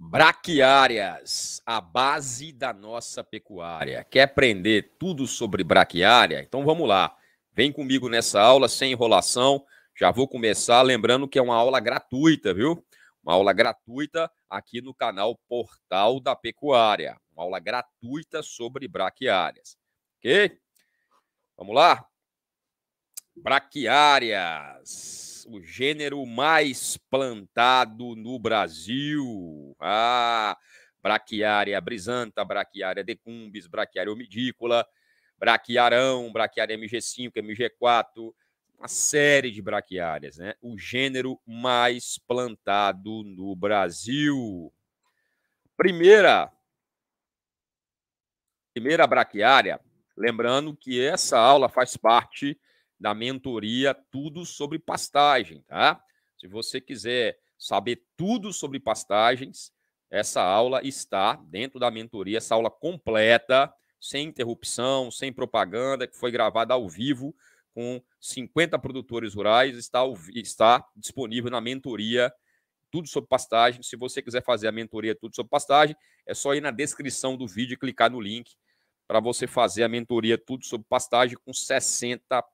Braquiárias, a base da nossa pecuária. Quer aprender tudo sobre braquiária? Então vamos lá. Vem comigo nessa aula sem enrolação. Já vou começar lembrando que é uma aula gratuita, viu? Uma aula gratuita aqui no canal Portal da Pecuária. Uma aula gratuita sobre braquiárias. OK? Vamos lá? Braquiárias o gênero mais plantado no Brasil. Ah, braquiária brisanta, braquiária decumbis, braquiária omidícola, braquiarão, braquiária MG5, MG4, uma série de braquiárias, né? O gênero mais plantado no Brasil. Primeira primeira braquiária, lembrando que essa aula faz parte da mentoria Tudo sobre Pastagem, tá? Se você quiser saber tudo sobre pastagens, essa aula está dentro da mentoria, essa aula completa, sem interrupção, sem propaganda, que foi gravada ao vivo com 50 produtores rurais, está, está disponível na mentoria Tudo sobre Pastagem. Se você quiser fazer a mentoria Tudo sobre Pastagem, é só ir na descrição do vídeo e clicar no link para você fazer a mentoria Tudo sobre Pastagem com 60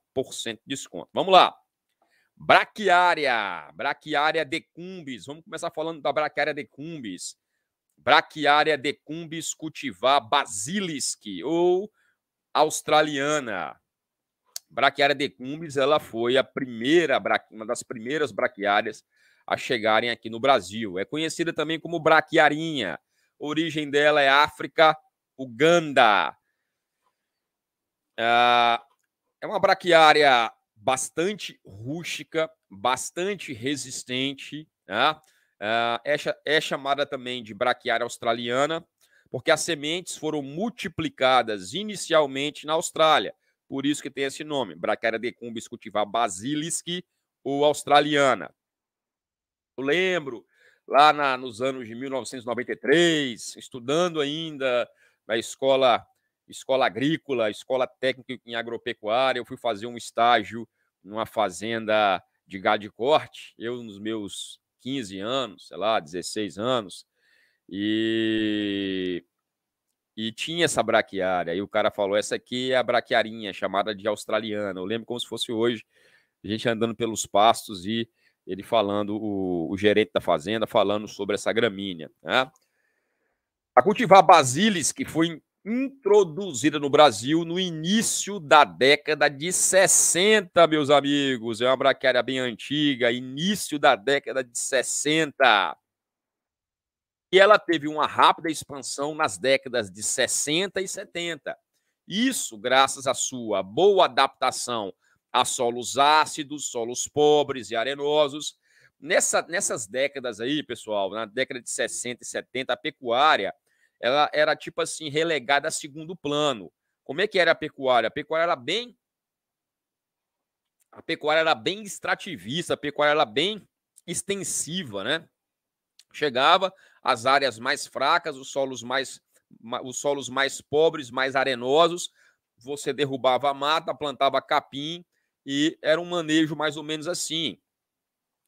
de desconto. Vamos lá. Braquiária, braquiária decumbis. Vamos começar falando da braquiária decumbis. Braquiária decumbis cultivar basilisk ou australiana. Braquiária decumbis, ela foi a primeira, uma das primeiras braquiárias a chegarem aqui no Brasil. É conhecida também como braquiarinha. A origem dela é África, Uganda. Uh, ah, é uma braquiária bastante rústica, bastante resistente. Né? É, é, é, chamada também de braquiária australiana, porque as sementes foram multiplicadas inicialmente na Austrália. Por isso que tem esse nome, braquiária decumbis cultivar basilisk ou australiana. Eu lembro, lá na, nos anos de 1993, estudando ainda na escola escola agrícola, escola técnica em agropecuária. Eu fui fazer um estágio numa fazenda de gado de corte, eu nos meus 15 anos, sei lá, 16 anos, e, e tinha essa braquiária. E o cara falou: essa aqui é a braquiarinha, chamada de australiana. Eu lembro como se fosse hoje, a gente andando pelos pastos e ele falando, o, o gerente da fazenda, falando sobre essa gramínea. Né? A cultivar basilis, que foi introduzida no Brasil no início da década de 60, meus amigos. É uma braquiária bem antiga, início da década de 60. E ela teve uma rápida expansão nas décadas de 60 e 70. Isso graças à sua boa adaptação a solos ácidos, solos pobres e arenosos. Nessa, nessas décadas aí, pessoal, na década de 60 e 70, a pecuária ela era tipo assim relegada a segundo plano. Como é que era a pecuária? A pecuária era bem a pecuária era bem extrativista, a pecuária era bem extensiva, né? Chegava às áreas mais fracas, os solos mais os solos mais pobres, mais arenosos, você derrubava a mata, plantava capim e era um manejo mais ou menos assim.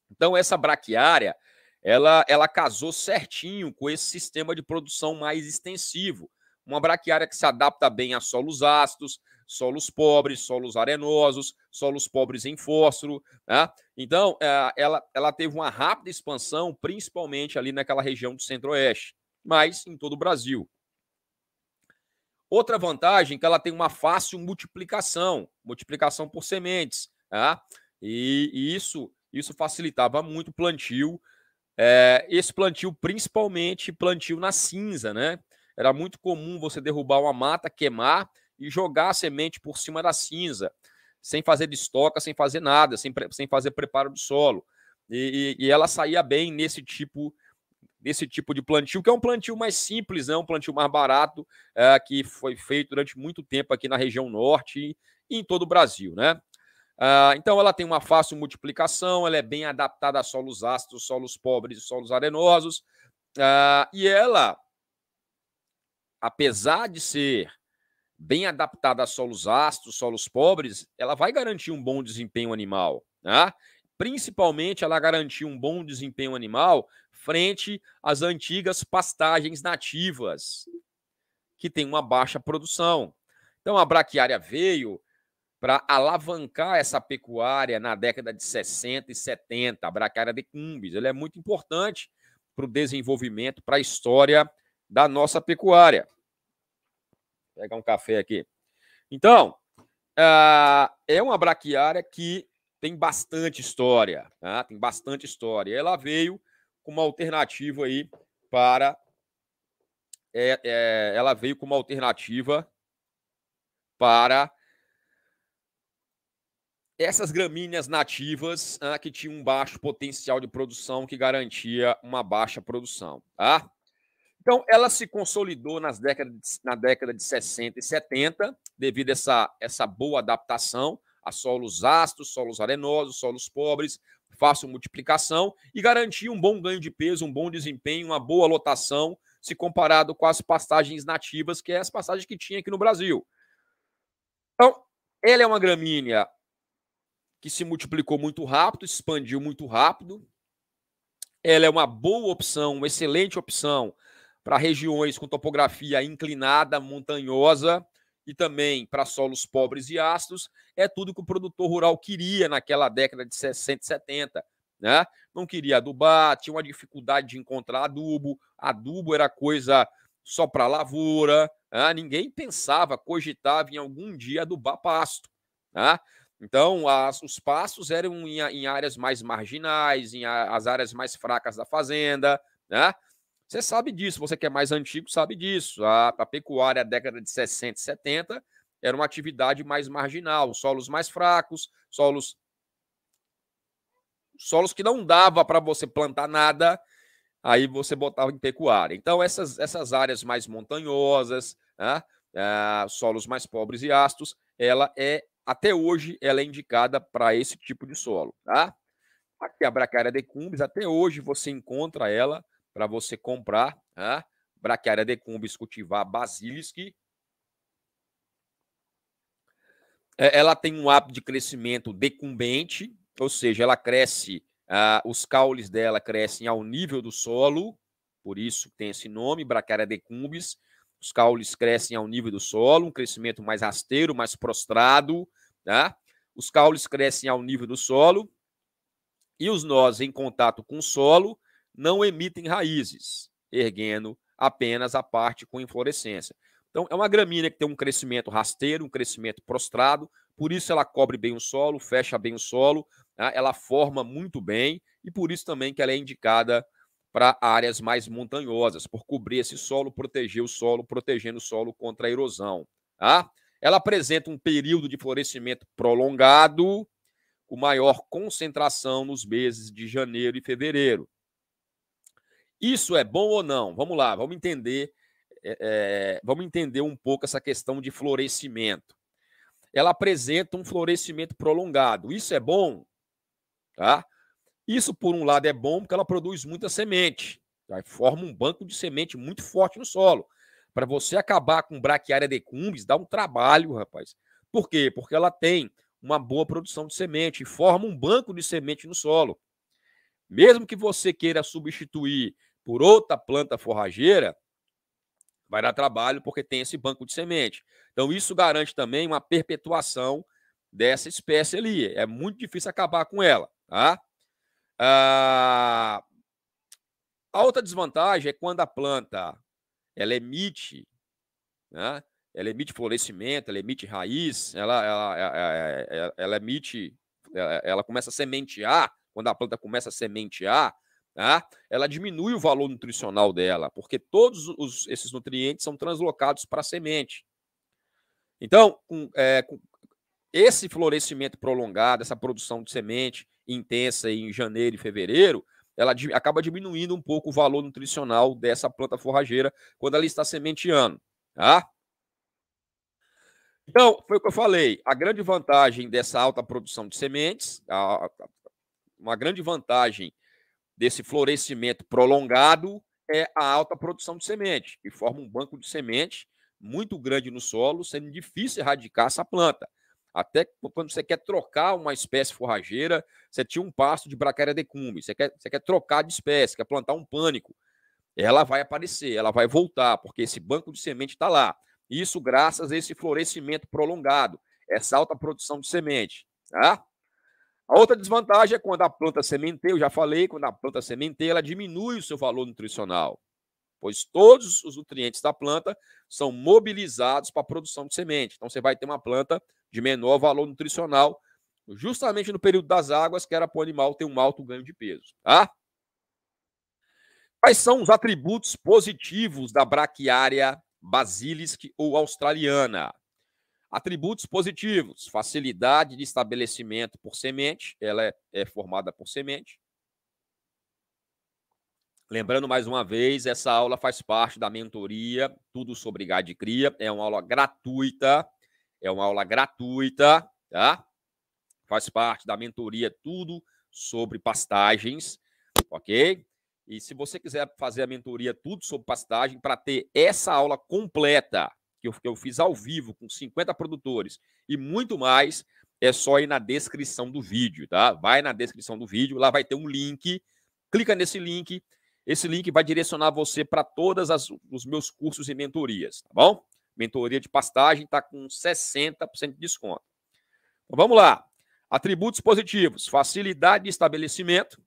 Então essa braquiária, ela, ela casou certinho com esse sistema de produção mais extensivo. Uma braquiária que se adapta bem a solos ácidos, solos pobres, solos arenosos, solos pobres em fósforo. Né? Então, eh, ela, ela teve uma rápida expansão, principalmente ali naquela região do centro-oeste, mas em todo o Brasil. Outra vantagem é que ela tem uma fácil multiplicação, multiplicação por sementes. Tá? E, e isso, isso facilitava muito o plantio é, esse plantio, principalmente plantio na cinza, né? Era muito comum você derrubar uma mata, queimar e jogar a semente por cima da cinza, sem fazer destoca, sem fazer nada, sem, sem fazer preparo do solo. E, e, e, ela saía bem nesse tipo nesse tipo de plantio, que é um plantio mais simples, né? um plantio mais barato, é, que foi feito durante muito tempo aqui na região norte e em todo o Brasil. Né? Ah, então, ela tem uma fácil multiplicação, ela é bem adaptada a solos ácidos, solos pobres e solos arenosos. Ah, e ela, apesar de ser bem adaptada a solos ácidos, solos pobres, ela vai garantir um bom desempenho animal. Né? Principalmente, ela garantiu um bom desempenho animal frente às antigas pastagens nativas, que tem uma baixa produção. Então, a braquiária veio para alavancar essa pecuária na década de 60 e 70, a braquiária de cumbis. Ele é muito importante para o desenvolvimento, para a história da nossa pecuária. Vou pegar um café aqui. Então, ah, é uma braquiária que tem bastante história, tá? tem bastante história. Ela veio como alternativa aí para. É, é, ela veio como alternativa para essas gramíneas nativas ah, que tinham um baixo potencial de produção que garantia uma baixa produção. Tá? Então, ela se consolidou nas décadas, na década de 60 e 70, devido a essa, essa boa adaptação a solos ácidos, solos arenosos, solos pobres, fácil multiplicação e garantia um bom ganho de peso, um bom desempenho, uma boa lotação, se comparado com as pastagens nativas, que é as pastagens que tinha aqui no Brasil. Então, ela é uma gramínea que se multiplicou muito rápido, expandiu muito rápido. Ela é uma boa opção, uma excelente opção para regiões com topografia inclinada, montanhosa e também para solos pobres e ácidos. É tudo que o produtor rural queria naquela década de 60 e 70. Né? Não queria adubar, tinha uma dificuldade de encontrar adubo. Adubo era coisa só para lavoura. Né? Ninguém pensava, cogitava em algum dia adubar pasto. Né? Então, as, os passos eram em, em, áreas mais marginais, em a, as áreas mais fracas da fazenda, né? Você sabe disso, você que é mais antigo sabe disso. A, a pecuária, década de 60, 70, era uma atividade mais marginal, solos mais fracos, solos solos que não dava para você plantar nada, aí você botava em pecuária. Então, essas, essas áreas mais montanhosas, né? Ah, solos mais pobres e astos, ela é até hoje ela é indicada para esse tipo de solo, tá? A quebra-cara decumbis, até hoje você encontra ela para você comprar, tá? Braquiária decumbis cultivar basilisk. É, ela tem um hábito de crescimento decumbente, ou seja, ela cresce, ah, os caules dela crescem ao nível do solo, por isso tem esse nome, Braquiária decumbis. Os caules crescem ao nível do solo, um crescimento mais rasteiro, mais prostrado, tá? Os caules crescem ao nível do solo e os nós em contato com o solo não emitem raízes, erguendo apenas a parte com inflorescência. Então, é uma gramínea que tem um crescimento rasteiro, um crescimento prostrado, por isso ela cobre bem o solo, fecha bem o solo, tá? ela forma muito bem e por isso também que ela é indicada para áreas mais montanhosas, por cobrir esse solo, proteger o solo, protegendo o solo contra a erosão. Tá? Ela apresenta um período de florescimento prolongado, com maior concentração nos meses de janeiro e fevereiro. Isso é bom ou não? Vamos lá, vamos entender, é, é vamos entender um pouco essa questão de florescimento. Ela apresenta um florescimento prolongado. Isso é bom, tá? Isso, por um lado, é bom porque ela produz muita semente, forma um banco de semente muito forte no solo. Para você acabar com braquiária decumbis, dá um trabalho, rapaz. Por quê? Porque ela tem uma boa produção de semente e forma um banco de semente no solo. Mesmo que você queira substituir por outra planta forrageira, vai dar trabalho porque tem esse banco de semente. Então, isso garante também uma perpetuação dessa espécie ali. É muito difícil acabar com ela, tá? Ah, a outra desvantagem é quando a planta ela emite, né? ela emite florescimento, ela emite raiz, ela, ela, ela, é, é, é, ela emite, ela, começa a sementear, quando a planta começa a sementear, né? ela diminui o valor nutricional dela, porque todos os, esses nutrientes são translocados para a semente. Então, com, é, com esse florescimento prolongado, essa produção de semente, intensa em janeiro e fevereiro, ela acaba diminuindo um pouco o valor nutricional dessa planta forrageira quando ela está sementeando, tá? Então, foi o que eu falei. A grande vantagem dessa alta produção de sementes, a, uma grande vantagem desse florescimento prolongado é a alta produção de semente, que forma um banco de semente muito grande no solo, sendo difícil erradicar essa planta. Até quando você quer trocar uma espécie forrageira, você tinha um pasto de bracaria cumbi, você quer, você quer trocar de espécie, quer plantar um pânico. Ela vai aparecer, ela vai voltar, porque esse banco de semente está lá. Isso graças a esse florescimento prolongado, essa alta produção de semente. Tá? A outra desvantagem é quando a planta sementeia, eu já falei, quando a planta sementeia, ela diminui o seu valor nutricional pois todos os nutrientes da planta são mobilizados para a produção de semente. Então você vai ter uma planta de menor valor nutricional, justamente no período das águas, que era para o animal ter um alto ganho de peso. Tá? Quais são os atributos positivos da braquiária basilisk ou australiana? Atributos positivos: facilidade de estabelecimento por semente, ela é, é formada por semente, Lembrando mais uma vez, essa aula faz parte da mentoria Tudo sobre Gade Cria. É uma aula gratuita. É uma aula gratuita, tá? Faz parte da mentoria Tudo sobre Pastagens, ok? E se você quiser fazer a mentoria Tudo sobre Pastagem, para ter essa aula completa, que eu, que eu fiz ao vivo com 50 produtores e muito mais, é só ir na descrição do vídeo, tá? Vai na descrição do vídeo, lá vai ter um link. Clica nesse link esse link vai direcionar você para todos os meus cursos e mentorias, tá bom? Mentoria de pastagem está com 60% de desconto. Então, vamos lá. Atributos positivos: facilidade de estabelecimento,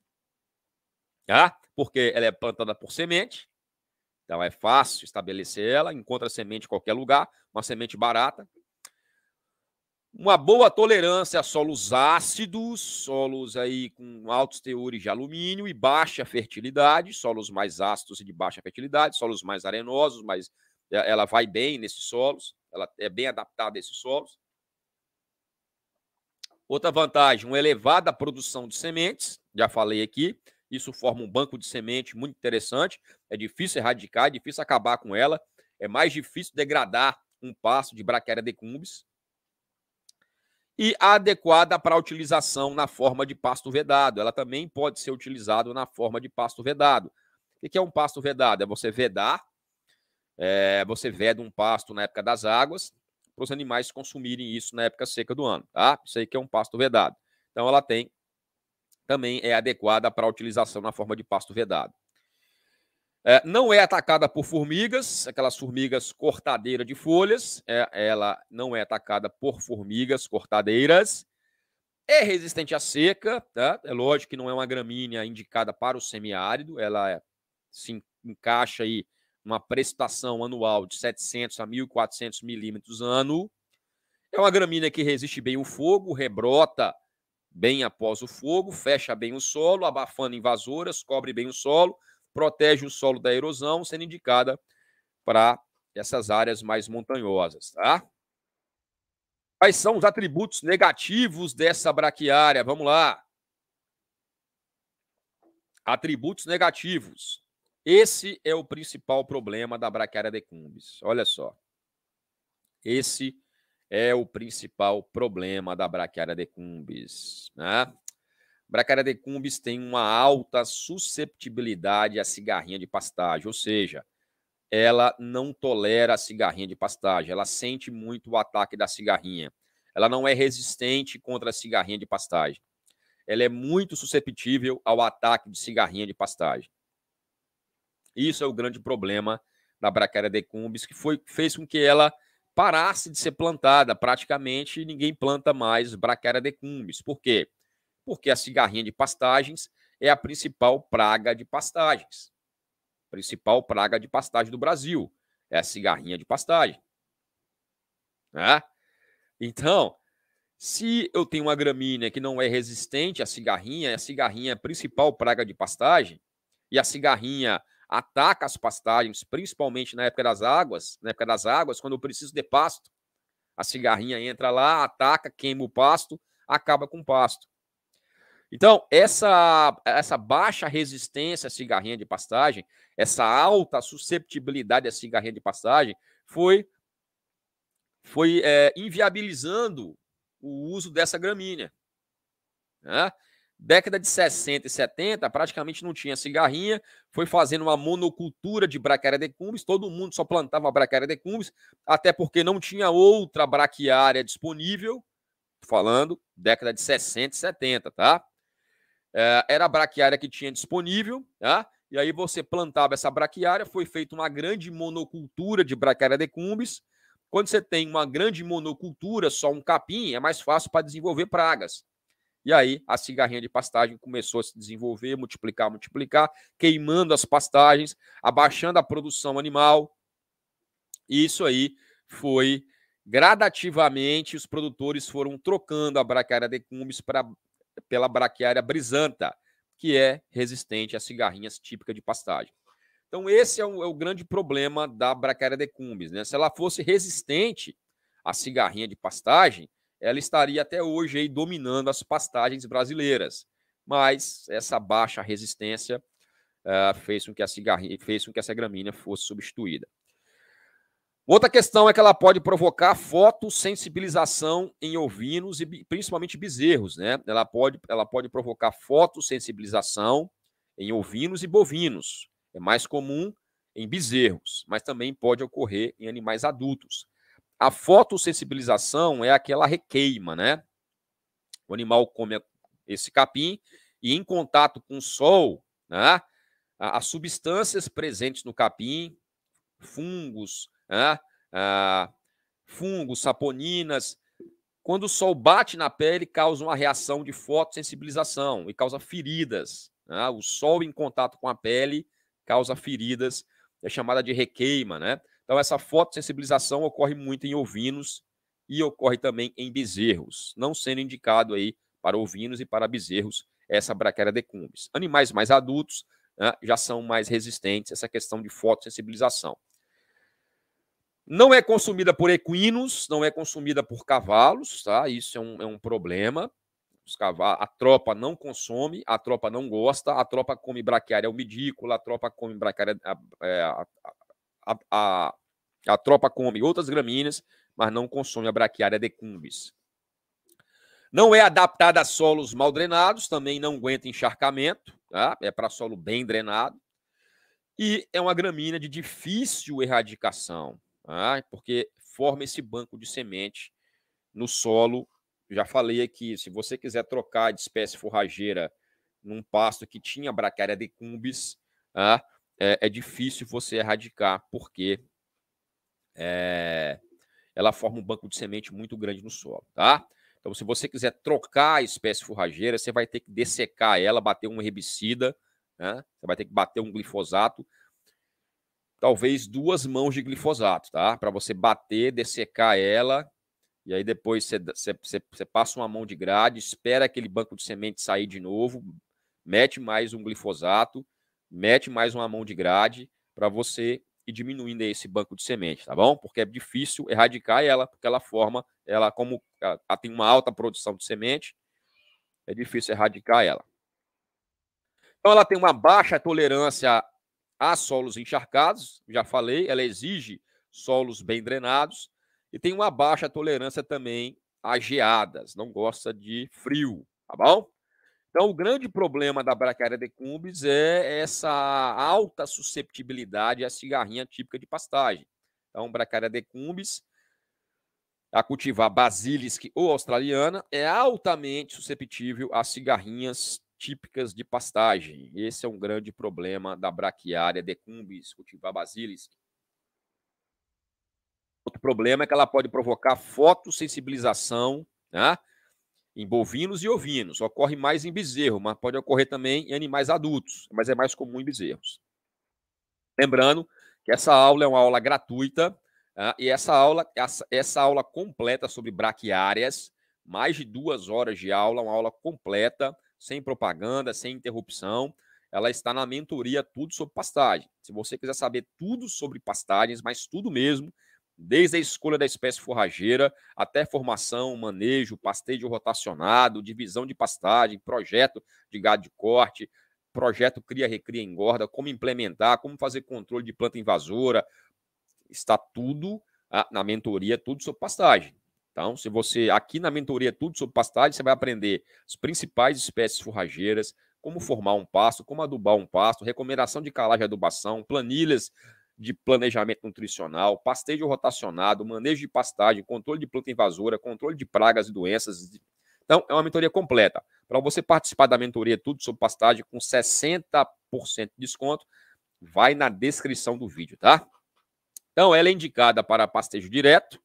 tá? porque ela é plantada por semente. Então é fácil estabelecer ela, encontra semente em qualquer lugar, uma semente barata uma boa tolerância a solos ácidos, solos aí com altos teores de alumínio e baixa fertilidade, solos mais ácidos e de baixa fertilidade, solos mais arenosos, mas é, ela vai bem nesses solos, ela é bem adaptada a esses solos. Outra vantagem, uma elevada produção de sementes, já falei aqui, isso forma um banco de semente muito interessante, é difícil erradicar, é difícil acabar com ela, é mais difícil degradar um passo de braquiária decumbis, e adequada para utilização na forma de pasto vedado. Ela também pode ser utilizada na forma de pasto vedado. O que é um pasto vedado? É você vedar, é, você veda um pasto na época das águas, para os animais consumirem isso na época seca do ano, tá? Isso aí que é um pasto vedado. Então ela tem também é adequada para utilização na forma de pasto vedado. É, não é atacada por formigas, aquelas formigas cortadeiras de folhas. É, ela não é atacada por formigas cortadeiras. É resistente à seca, tá? É lógico que não é uma gramínea indicada para o semiárido. Ela é, se encaixa aí numa precipitação anual de 700 a 1.400 milímetros ano. É uma gramínea que resiste bem o fogo, rebrota bem após o fogo, fecha bem o solo, abafando invasoras, cobre bem o solo protege o solo da erosão, sendo indicada para essas áreas mais montanhosas, tá? Quais são os atributos negativos dessa braquiária? Vamos lá. Atributos negativos. Esse é o principal problema da braquiária de Cumbis. Olha só. Esse é o principal problema da braquiária de Cumbis. né? decumbis tem uma alta susceptibilidade à cigarrinha de pastagem, ou seja, ela não tolera a cigarrinha de pastagem, ela sente muito o ataque da cigarrinha. Ela não é resistente contra a cigarrinha de pastagem. Ela é muito susceptível ao ataque de cigarrinha de pastagem. Isso é o grande problema da Bracaria decumbis, que foi, fez com que ela parasse de ser plantada. Praticamente ninguém planta mais Bracaria decumbis. Por quê? Porque porque a cigarrinha de pastagens é a principal praga de pastagens. Principal praga de pastagem do Brasil é a cigarrinha de pastagem. Né? Então, se eu tenho uma gramínea que não é resistente à cigarrinha, a cigarrinha é a principal praga de pastagem, e a cigarrinha ataca as pastagens, principalmente na época das águas, na época das águas, quando eu preciso de pasto, a cigarrinha entra lá, ataca, queima o pasto, acaba com o pasto. Então, essa, essa baixa resistência à cigarrinha de pastagem, essa alta susceptibilidade à cigarrinha de pastagem, foi, foi é, inviabilizando o uso dessa gramínea. Né? Década de 60 e 70, praticamente não tinha cigarrinha, foi fazendo uma monocultura de braquiária decumbis, todo mundo só plantava braquiária decumbis, até porque não tinha outra braquiária disponível, falando década de 60 e 70, tá? É, era a braquiária que tinha disponível, tá? e aí você plantava essa braquiária, foi feita uma grande monocultura de braquiária decumbis. Quando você tem uma grande monocultura, só um capim, é mais fácil para desenvolver pragas. E aí a cigarrinha de pastagem começou a se desenvolver, multiplicar, multiplicar, queimando as pastagens, abaixando a produção animal. E isso aí foi gradativamente os produtores foram trocando a braquiária decumbis para pela braquiária brisanta, que é resistente às cigarrinhas típica de pastagem. Então, esse é o, é o grande problema da braquiária decumbis. Né? Se ela fosse resistente à cigarrinha de pastagem, ela estaria até hoje aí dominando as pastagens brasileiras. Mas essa baixa resistência uh, fez, com que a cigarrinha, fez com que essa gramínea fosse substituída. Outra questão é que ela pode provocar fotossensibilização em ovinos e principalmente bezerros, né? Ela pode, ela pode provocar fotossensibilização em ovinos e bovinos. É mais comum em bezerros, mas também pode ocorrer em animais adultos. A fotossensibilização é aquela requeima, né? O animal come esse capim e em contato com o sol, né? As substâncias presentes no capim, fungos, né? Ah, fungos, saponinas. Quando o sol bate na pele, causa uma reação de fotossensibilização e causa feridas. Né? O sol em contato com a pele causa feridas, é chamada de requeima, né? Então, essa fotossensibilização ocorre muito em ovinos e ocorre também em bezerros, não sendo indicado aí para ovinos e para bezerros essa braquera decumbis. Animais mais adultos né, já são mais resistentes a essa questão de fotossensibilização. Não é consumida por equinos, não é consumida por cavalos, tá? Isso é um, é um problema. Os cavalos, a tropa não consome, a tropa não gosta, a tropa come braquiária albidícola, a tropa come braquiária. A, a, a, a, a tropa come outras gramíneas, mas não consome a braquiária decumbis. Não é adaptada a solos mal drenados, também não aguenta encharcamento, tá? é para solo bem drenado. E é uma gramínea de difícil erradicação ah, porque forma esse banco de semente no solo. Já falei aqui, se você quiser trocar de espécie forrageira num pasto que tinha braquiária decumbis, ah, é, é, difícil você erradicar, porque é, ela forma um banco de semente muito grande no solo, tá? Então, se você quiser trocar a espécie forrageira, você vai ter que dessecar ela, bater um herbicida, né? você vai ter que bater um glifosato, talvez duas mãos de glifosato, tá? Para você bater, dessecar ela, e aí depois você, passa uma mão de grade, espera aquele banco de semente sair de novo, mete mais um glifosato, mete mais uma mão de grade para você ir diminuindo esse banco de semente, tá bom? Porque é difícil erradicar ela, porque ela forma, ela como ela tem uma alta produção de semente, é difícil erradicar ela. Então ela tem uma baixa tolerância Há solos encharcados, já falei, ela exige solos bem drenados e tem uma baixa tolerância também a geadas, não gosta de frio, tá bom? Então, o grande problema da braquiária decumbis é essa alta susceptibilidade à cigarrinha típica de pastagem. Então, braquiária decumbis, a cultivar basilisque ou australiana, é altamente susceptível a cigarrinhas típicas de pastagem. Esse é um grande problema da braquiária decumbis cultivar basilis. Outro problema é que ela pode provocar fotossensibilização né, em bovinos e ovinos. Ocorre mais em bezerro, mas pode ocorrer também em animais adultos, mas é mais comum em bezerros. Lembrando que essa aula é uma aula gratuita né, e essa aula, essa, essa aula completa sobre braquiárias, mais de duas horas de aula, uma aula completa sem propaganda, sem interrupção. Ela está na mentoria Tudo sobre Pastagem. Se você quiser saber tudo sobre pastagens, mas tudo mesmo, desde a escolha da espécie forrageira até formação, manejo, pastejo rotacionado, divisão de pastagem, projeto de gado de corte, projeto Cria, Recria, Engorda, como implementar, como fazer controle de planta invasora, está tudo ah, na mentoria, tudo sobre pastagem. Então, se você aqui na mentoria é tudo sobre pastagem, você vai aprender as principais espécies forrageiras, como formar um pasto, como adubar um pasto, recomendação de calagem e adubação, planilhas de planejamento nutricional, pastejo rotacionado, manejo de pastagem, controle de planta invasora, controle de pragas e doenças. Então, é uma mentoria completa. Para você participar da mentoria é tudo sobre pastagem com 60% de desconto, vai na descrição do vídeo, tá? Então, ela é indicada para pastejo direto,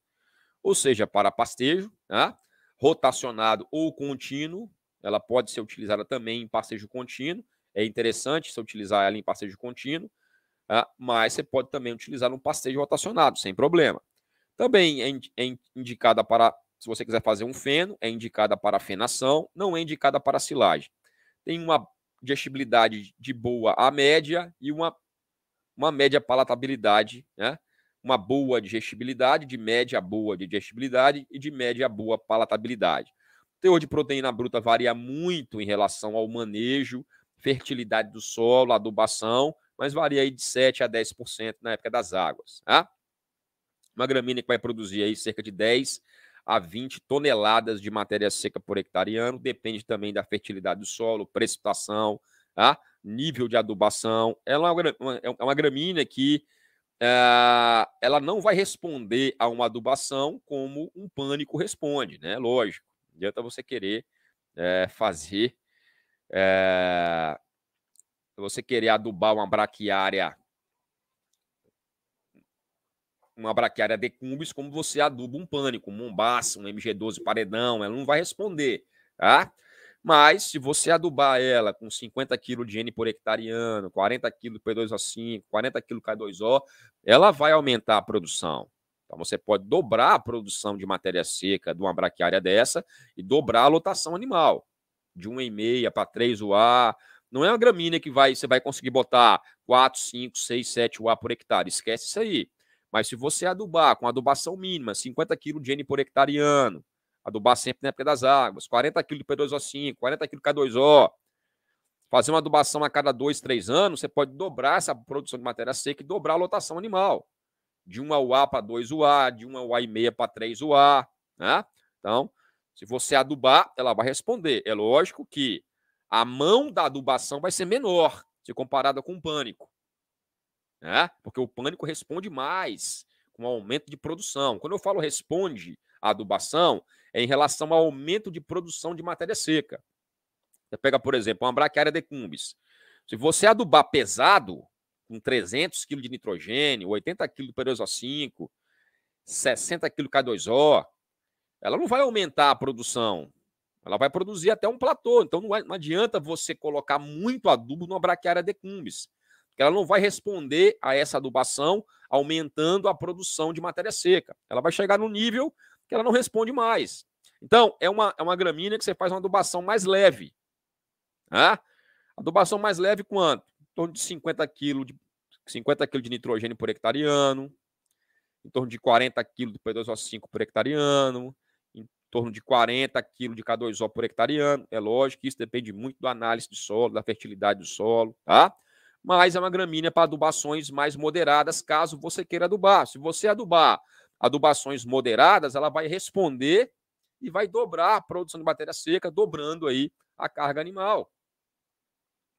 ou seja, para pastejo, né? rotacionado ou contínuo. Ela pode ser utilizada também em pastejo contínuo. É interessante se utilizar ela em pastejo contínuo, né? mas você pode também utilizar um pastejo rotacionado, sem problema. Também é, é indicada para, se você quiser fazer um feno, é indicada para fenação, não é indicada para silagem. Tem uma digestibilidade de boa a média e uma, uma média palatabilidade, né? uma boa digestibilidade, de média boa de digestibilidade e de média boa palatabilidade. O teor de proteína bruta varia muito em relação ao manejo, fertilidade do solo, adubação, mas varia aí de 7 a 10% na época das águas. Tá? Uma gramínea que vai produzir aí cerca de 10 a 20 toneladas de matéria seca por hectare ano, depende também da fertilidade do solo, precipitação, tá? nível de adubação. Ela é uma é gramínea que eh, ela não vai responder a uma adubação como um pânico responde, né? Lógico. Não adianta você querer é, fazer. É, você querer adubar uma braquiária. Uma braquiária de cumbis como você aduba um pânico, um mombaça, um MG12 paredão, ela não vai responder, tá? Mas se você adubar ela com 50 kg de N por hectare ano, 40 kg P2O5, 40 kg K2O, ela vai aumentar a produção. Então você pode dobrar a produção de matéria seca de uma braquiária dessa e dobrar a lotação animal. De 1,5 para 3 UA. Não é uma gramínea que vai, você vai conseguir botar 4, 5, 6, 7 UA por hectare. Esquece isso aí. Mas se você adubar com adubação mínima, 50 kg de N por hectare ano, Adubar sempre na época das águas. 40 kg de P2O5, 40 kg de K2O. Fazer uma adubação a cada dois, três anos, você pode dobrar essa produção de matéria seca e dobrar a lotação animal. De 1 UA para 2 UA, de 1 UA e meia para 3 UA. Né? Então, se você adubar, ela vai responder. É lógico que a mão da adubação vai ser menor se comparada com o pânico. Né? Porque o pânico responde mais com o aumento de produção. Quando eu falo responde à adubação, é em relação ao aumento de produção de matéria seca. Você pega, por exemplo, uma braquiária decumbis. Se você adubar pesado, com 300 kg de nitrogênio, 80 kg de peroxo 5, 60 kg de K2O, ela não vai aumentar a produção. Ela vai produzir até um platô. Então é, não, adianta você colocar muito adubo numa braquiária decumbis. Porque ela não vai responder a essa adubação aumentando a produção de matéria seca. Ela vai chegar no nível que ela não responde mais. Então, é uma, é uma gramínea que você faz uma adubação mais leve. Né? Adubação mais leve quanto? Em torno de 50 kg de, 50 kg de nitrogênio por hectareano, em torno de 40 kg de P2O5 por hectareano, em torno de 40 kg de K2O por hectareano. É lógico que isso depende muito da análise do solo, da fertilidade do solo, tá? Mas é uma gramínea para adubações mais moderadas, caso você queira adubar. Se você adubar adubações moderadas, ela vai responder e vai dobrar a produção de matéria seca, dobrando aí a carga animal.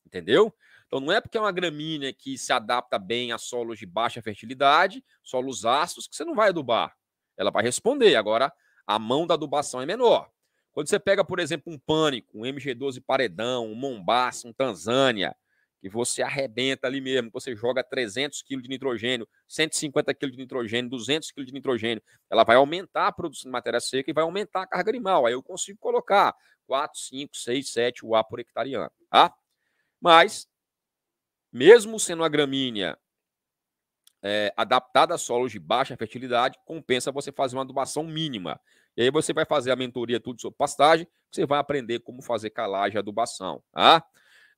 Entendeu? Então não é porque é uma gramínea que se adapta bem a solos de baixa fertilidade, solos ácidos, que você não vai adubar. Ela vai responder. Agora, a mão da adubação é menor. Quando você pega, por exemplo, um pânico, um MG12 paredão, um Mombasa, um Tanzânia, que você arrebenta ali mesmo, você joga 300 kg de nitrogênio, 150 kg de nitrogênio, 200 kg de nitrogênio, ela vai aumentar a produção de matéria seca e vai aumentar a carga animal. Aí eu consigo colocar 4, 5, 6, 7 UA por hectare ano, tá? Mas, mesmo sendo uma gramínea é, adaptada a solos de baixa fertilidade, compensa você fazer uma adubação mínima. E aí você vai fazer a mentoria tudo sobre pastagem, você vai aprender como fazer calagem e adubação, tá?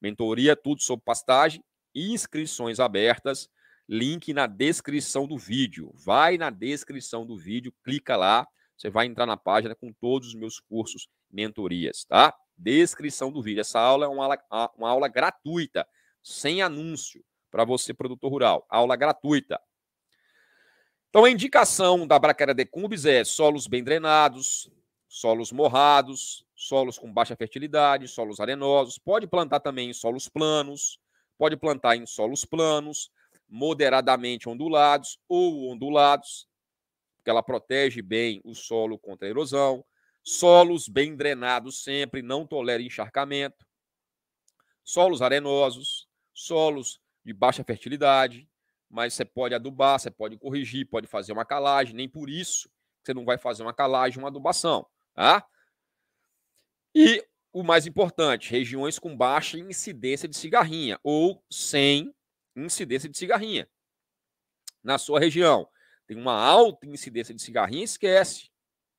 Mentoria é Tudo sobre Pastagem inscrições abertas. Link na descrição do vídeo. Vai na descrição do vídeo, clica lá. Você vai entrar na página com todos os meus cursos, mentorias, tá? Descrição do vídeo. Essa aula é uma aula, uma aula gratuita, sem anúncio, para você, produtor rural. Aula gratuita. Então, a indicação da Bracara de Cumbis é solos bem drenados, solos morrados, solos com baixa fertilidade, solos arenosos, pode plantar também em solos planos, pode plantar em solos planos, moderadamente ondulados ou ondulados, porque ela protege bem o solo contra a erosão. Solos bem drenados sempre, não tolera encharcamento. Solos arenosos, solos de baixa fertilidade, mas você pode adubar, você pode corrigir, pode fazer uma calagem, nem por isso você não vai fazer uma calagem, uma adubação, tá? E o mais importante, regiões com baixa incidência de cigarrinha ou sem incidência de cigarrinha. Na sua região tem uma alta incidência de cigarrinha, esquece.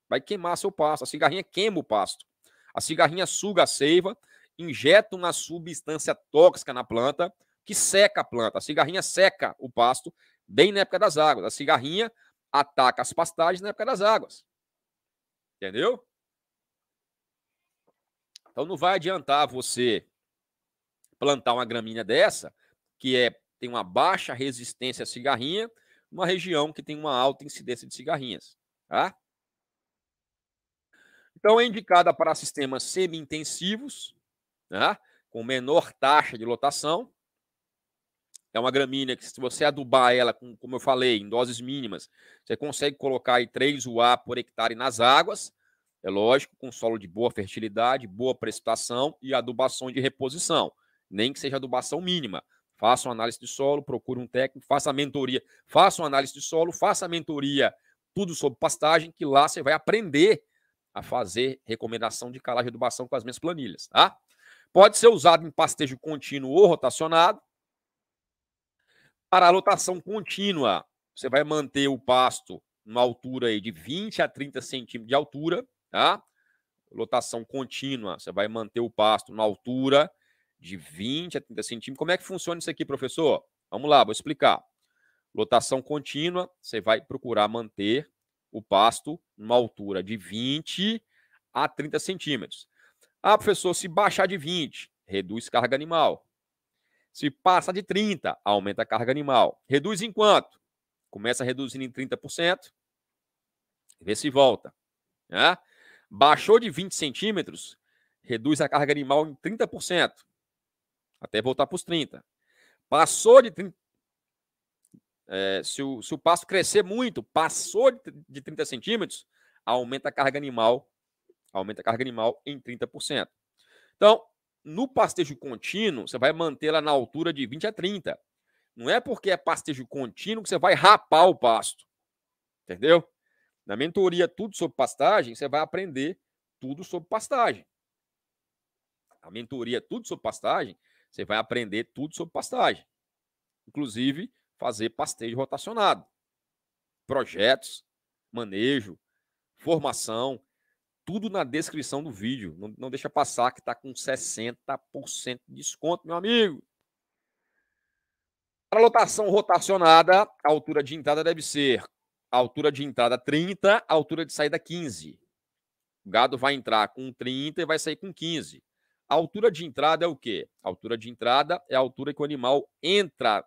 Vai queimar seu pasto. A cigarrinha queima o pasto. A cigarrinha suga a seiva, injeta uma substância tóxica na planta que seca a planta. A cigarrinha seca o pasto bem na época das águas. A cigarrinha ataca as pastagens na época das águas. Entendeu? Então não vai adiantar você plantar uma gramínea dessa, que é tem uma baixa resistência à cigarrinha, uma região que tem uma alta incidência de cigarrinhas, tá? Então é indicada para sistemas semi-intensivos, tá? com menor taxa de lotação. É uma gramínea que, se você adubar ela, com, como eu falei, em doses mínimas, você consegue colocar aí 3 UA por hectare nas águas. É lógico, com solo de boa fertilidade, boa precipitação e adubação de reposição, nem que seja adubação mínima. Faça uma análise de solo, procure um técnico, faça a mentoria, faça uma análise de solo, faça a mentoria, tudo sobre pastagem, que lá você vai aprender a fazer recomendação de calagem e adubação com as minhas planilhas, tá? Pode ser usado em pastejo contínuo ou rotacionado. Para a lotação contínua, você vai manter o pasto numa altura aí de 20 a 30 centímetros de altura, Tá? Lotação contínua, você vai manter o pasto na altura de 20 a 30 centímetros. Como é que funciona isso aqui, professor? Vamos lá, vou explicar. Lotação contínua, você vai procurar manter o pasto numa altura de 20 a 30 centímetros. Ah, professor, se baixar de 20, reduz carga animal. Se passa de 30, aumenta a carga animal. Reduz em quanto? Começa reduzindo em 30%, vê se volta. Né? Baixou de 20 centímetros, reduz a carga animal em 30%, até voltar para os 30. Passou de 30, é, se, o, se o pasto crescer muito, passou de, de 30 centímetros, aumenta a carga animal, aumenta a carga animal em 30%. Então, no pastejo contínuo, você vai mantê-la na altura de 20 a 30. Não é porque é pastejo contínuo que você vai rapar o pasto. Entendeu? Na mentoria Tudo sobre Pastagem, você vai aprender tudo sobre pastagem. A mentoria Tudo sobre Pastagem, você vai aprender tudo sobre pastagem. Inclusive, fazer pastejo rotacionado. Projetos, manejo, formação, tudo na descrição do vídeo. Não, não deixa passar que está com 60% de desconto, meu amigo. Para a lotação rotacionada, a altura de entrada deve ser altura de entrada 30, altura de saída 15. O gado vai entrar com 30 e vai sair com 15. A altura de entrada é o quê? A altura de entrada é a altura que o animal entra,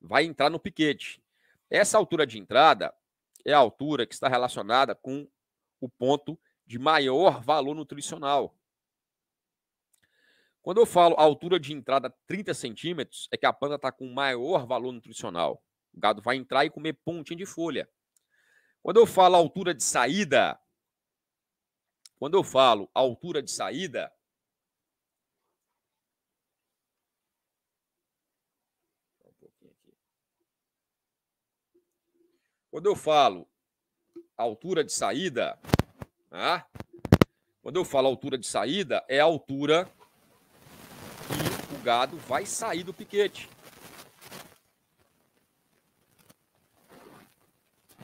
vai entrar no piquete. Essa altura de entrada é a altura que está relacionada com o ponto de maior valor nutricional. Quando eu falo altura de entrada 30 centímetros, é que a planta está com maior valor nutricional. O gado vai entrar e comer pontinha de folha. Quando eu falo altura de saída, quando eu falo altura de saída, Quando eu falo altura de saída, tá? quando eu falo altura de saída, é a altura que o gado vai sair do piquete.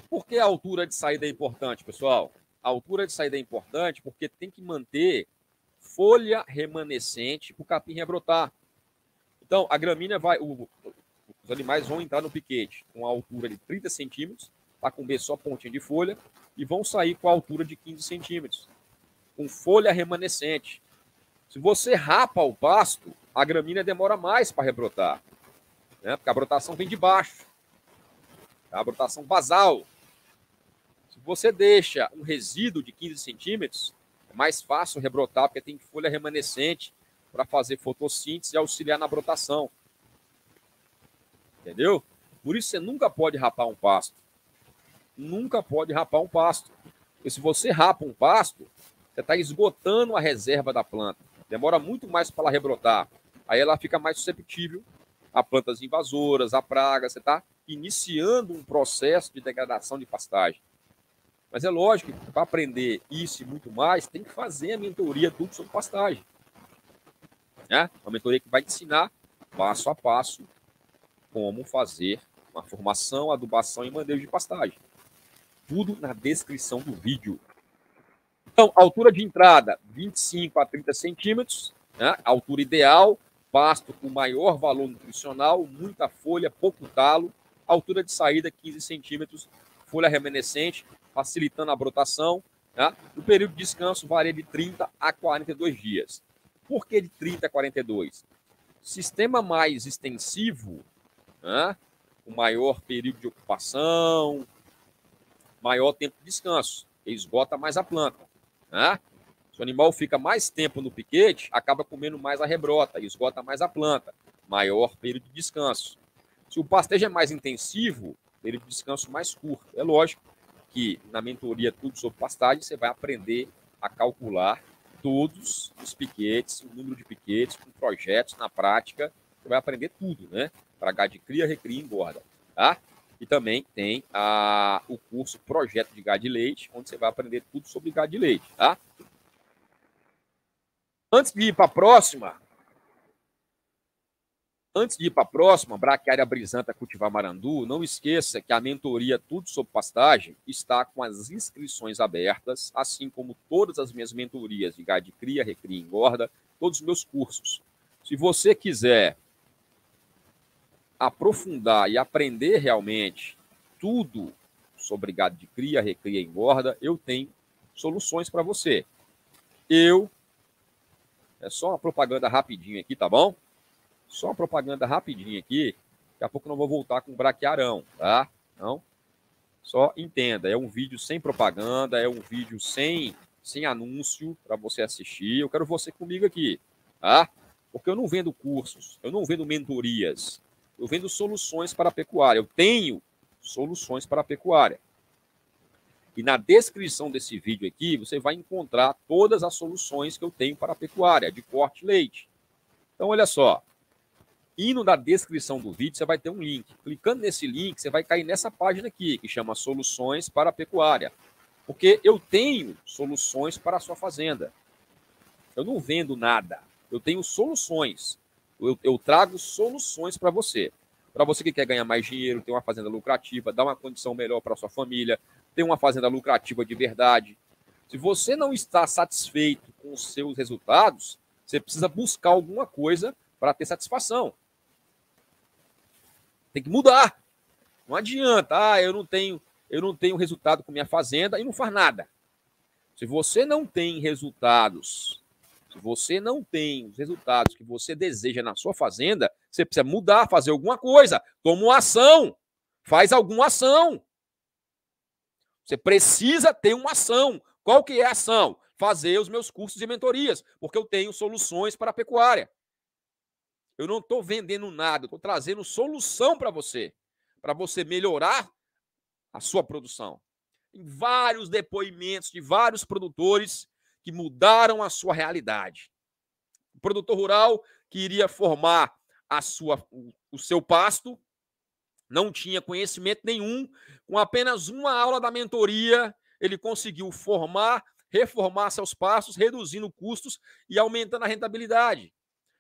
Por que a altura de saída é importante, pessoal? A altura de saída é importante porque tem que manter folha remanescente para o capim rebrotar. Então, a gramínea vai. O, os animais vão entrar no piquete com a altura de 30 centímetros, para comer só pontinha de folha, e vão sair com a altura de 15 centímetros, com folha remanescente. Se você rapa o pasto, a gramínea demora mais para rebrotar, né? porque a brotação vem de baixo. A brotação basal, você deixa um resíduo de 15 centímetros, é mais fácil rebrotar, porque tem folha remanescente para fazer fotossíntese e auxiliar na brotação. Entendeu? Por isso você nunca pode rapar um pasto. Nunca pode rapar um pasto. Porque se você rapa um pasto, você está esgotando a reserva da planta. Demora muito mais para ela rebrotar. Aí ela fica mais susceptível a plantas invasoras, a pragas. Você está iniciando um processo de degradação de pastagem. Mas é lógico que para aprender isso e muito mais, tem que fazer a mentoria tudo sobre pastagem. Né? Uma mentoria que vai te ensinar passo a passo como fazer uma formação, adubação e manejo de pastagem. Tudo na descrição do vídeo. Então, altura de entrada, 25 a 30 centímetros, né? altura ideal, pasto com maior valor nutricional, muita folha, pouco talo, altura de saída 15 centímetros, folha remanescente, facilitando a brotação. Né? O período de descanso varia de 30 a 42 dias. Por que de 30 a 42? Sistema mais extensivo, né? o maior período de ocupação, maior tempo de descanso, esgota mais a planta. Né? Se o animal fica mais tempo no piquete, acaba comendo mais a rebrota, esgota mais a planta, maior período de descanso. Se o pastejo é mais intensivo, período de descanso mais curto, é lógico que na mentoria Tudo sobre Pastagem você vai aprender a calcular todos os piquetes, o número de piquetes, com projetos na prática. Você vai aprender tudo, né? Para gado de cria, recria e engorda, tá? E também tem a, o curso Projeto de Gado de Leite, onde você vai aprender tudo sobre gado de leite, tá? Antes de ir para a próxima, Antes de ir para a próxima, Braquiária Brisanta Cultivar Marandu, não esqueça que a mentoria Tudo sobre Pastagem está com as inscrições abertas, assim como todas as minhas mentorias de gado de cria, recria e engorda, todos os meus cursos. Se você quiser aprofundar e aprender realmente tudo sobre gado de cria, recria e engorda, eu tenho soluções para você. Eu. É só uma propaganda rapidinho aqui, tá bom? Só uma propaganda rapidinha aqui. Daqui a pouco não vou voltar com braquearão, tá? Não. Só entenda, é um vídeo sem propaganda, é um vídeo sem sem anúncio para você assistir. Eu quero você comigo aqui, tá? Porque eu não vendo cursos, eu não vendo mentorias, eu vendo soluções para a pecuária. Eu tenho soluções para a pecuária. E na descrição desse vídeo aqui, você vai encontrar todas as soluções que eu tenho para a pecuária de corte leite. Então, olha só, Indo na descrição do vídeo, você vai ter um link. Clicando nesse link, você vai cair nessa página aqui, que chama Soluções para a Pecuária. Porque eu tenho soluções para a sua fazenda. Eu não vendo nada. Eu tenho soluções. Eu, eu trago soluções para você. Para você que quer ganhar mais dinheiro, ter uma fazenda lucrativa, dar uma condição melhor para sua família, ter uma fazenda lucrativa de verdade. Se você não está satisfeito com os seus resultados, você precisa buscar alguma coisa para ter satisfação. Tem que mudar. Não adianta, ah, eu não tenho, eu não tenho resultado com minha fazenda e não faz nada. Se você não tem resultados, se você não tem os resultados que você deseja na sua fazenda, você precisa mudar, fazer alguma coisa, toma uma ação, faz alguma ação. Você precisa ter uma ação. Qual que é a ação? Fazer os meus cursos de mentorias, porque eu tenho soluções para a pecuária. Eu não estou vendendo nada, estou trazendo solução para você, para você melhorar a sua produção. Tem vários depoimentos de vários produtores que mudaram a sua realidade. O produtor rural que iria formar a sua, o seu pasto, não tinha conhecimento nenhum, com apenas uma aula da mentoria, ele conseguiu formar, reformar seus pastos, reduzindo custos e aumentando a rentabilidade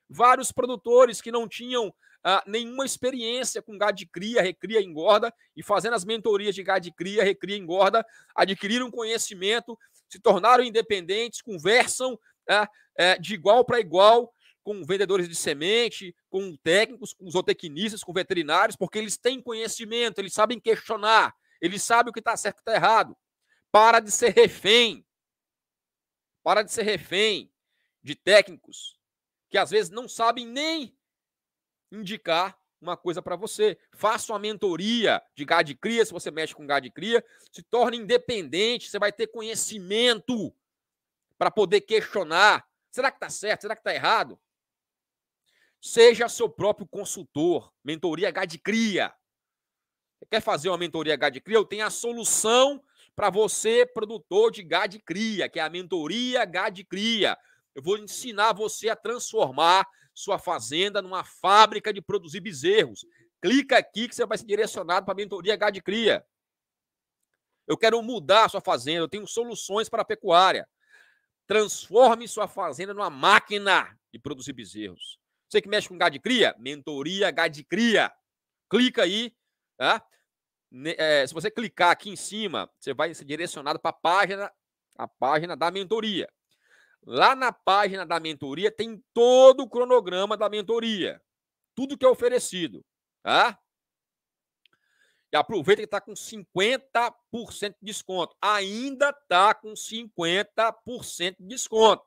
vários produtores que não tinham ah, nenhuma experiência com gado de cria, recria, engorda, e fazendo as mentorias de gado de cria, recria, engorda, adquiriram conhecimento, se tornaram independentes, conversam ah, eh, de igual para igual com vendedores de semente, com técnicos, com zootecnistas, com veterinários, porque eles têm conhecimento, eles sabem questionar, eles sabem o que está certo e está errado. Para de ser refém. Para de ser refém de técnicos, que às vezes não sabem nem indicar uma coisa para você. Faça uma mentoria de gado cria, se você mexe com gado cria, se torne independente, você vai ter conhecimento para poder questionar. Será que está certo? Será que está errado? Seja seu próprio consultor. Mentoria gado cria. Quer fazer uma mentoria gado cria? Eu tenho a solução para você, produtor de gado cria, que é a mentoria gado cria. Eu vou ensinar você a transformar sua fazenda numa fábrica de produzir bezerros. Clica aqui que você vai ser direcionado para a mentoria H de Cria. Eu quero mudar sua fazenda, eu tenho soluções para a pecuária. Transforme sua fazenda numa máquina de produzir bezerros. Você que mexe com gado de cria, mentoria gado de cria. Clica aí, tá? É, se você clicar aqui em cima, você vai ser direcionado para a página, a página da mentoria. Lá na página da mentoria tem todo o cronograma da mentoria. Tudo que é oferecido. Tá? E aproveita que está com 50% de desconto. Ainda está com 50% de desconto.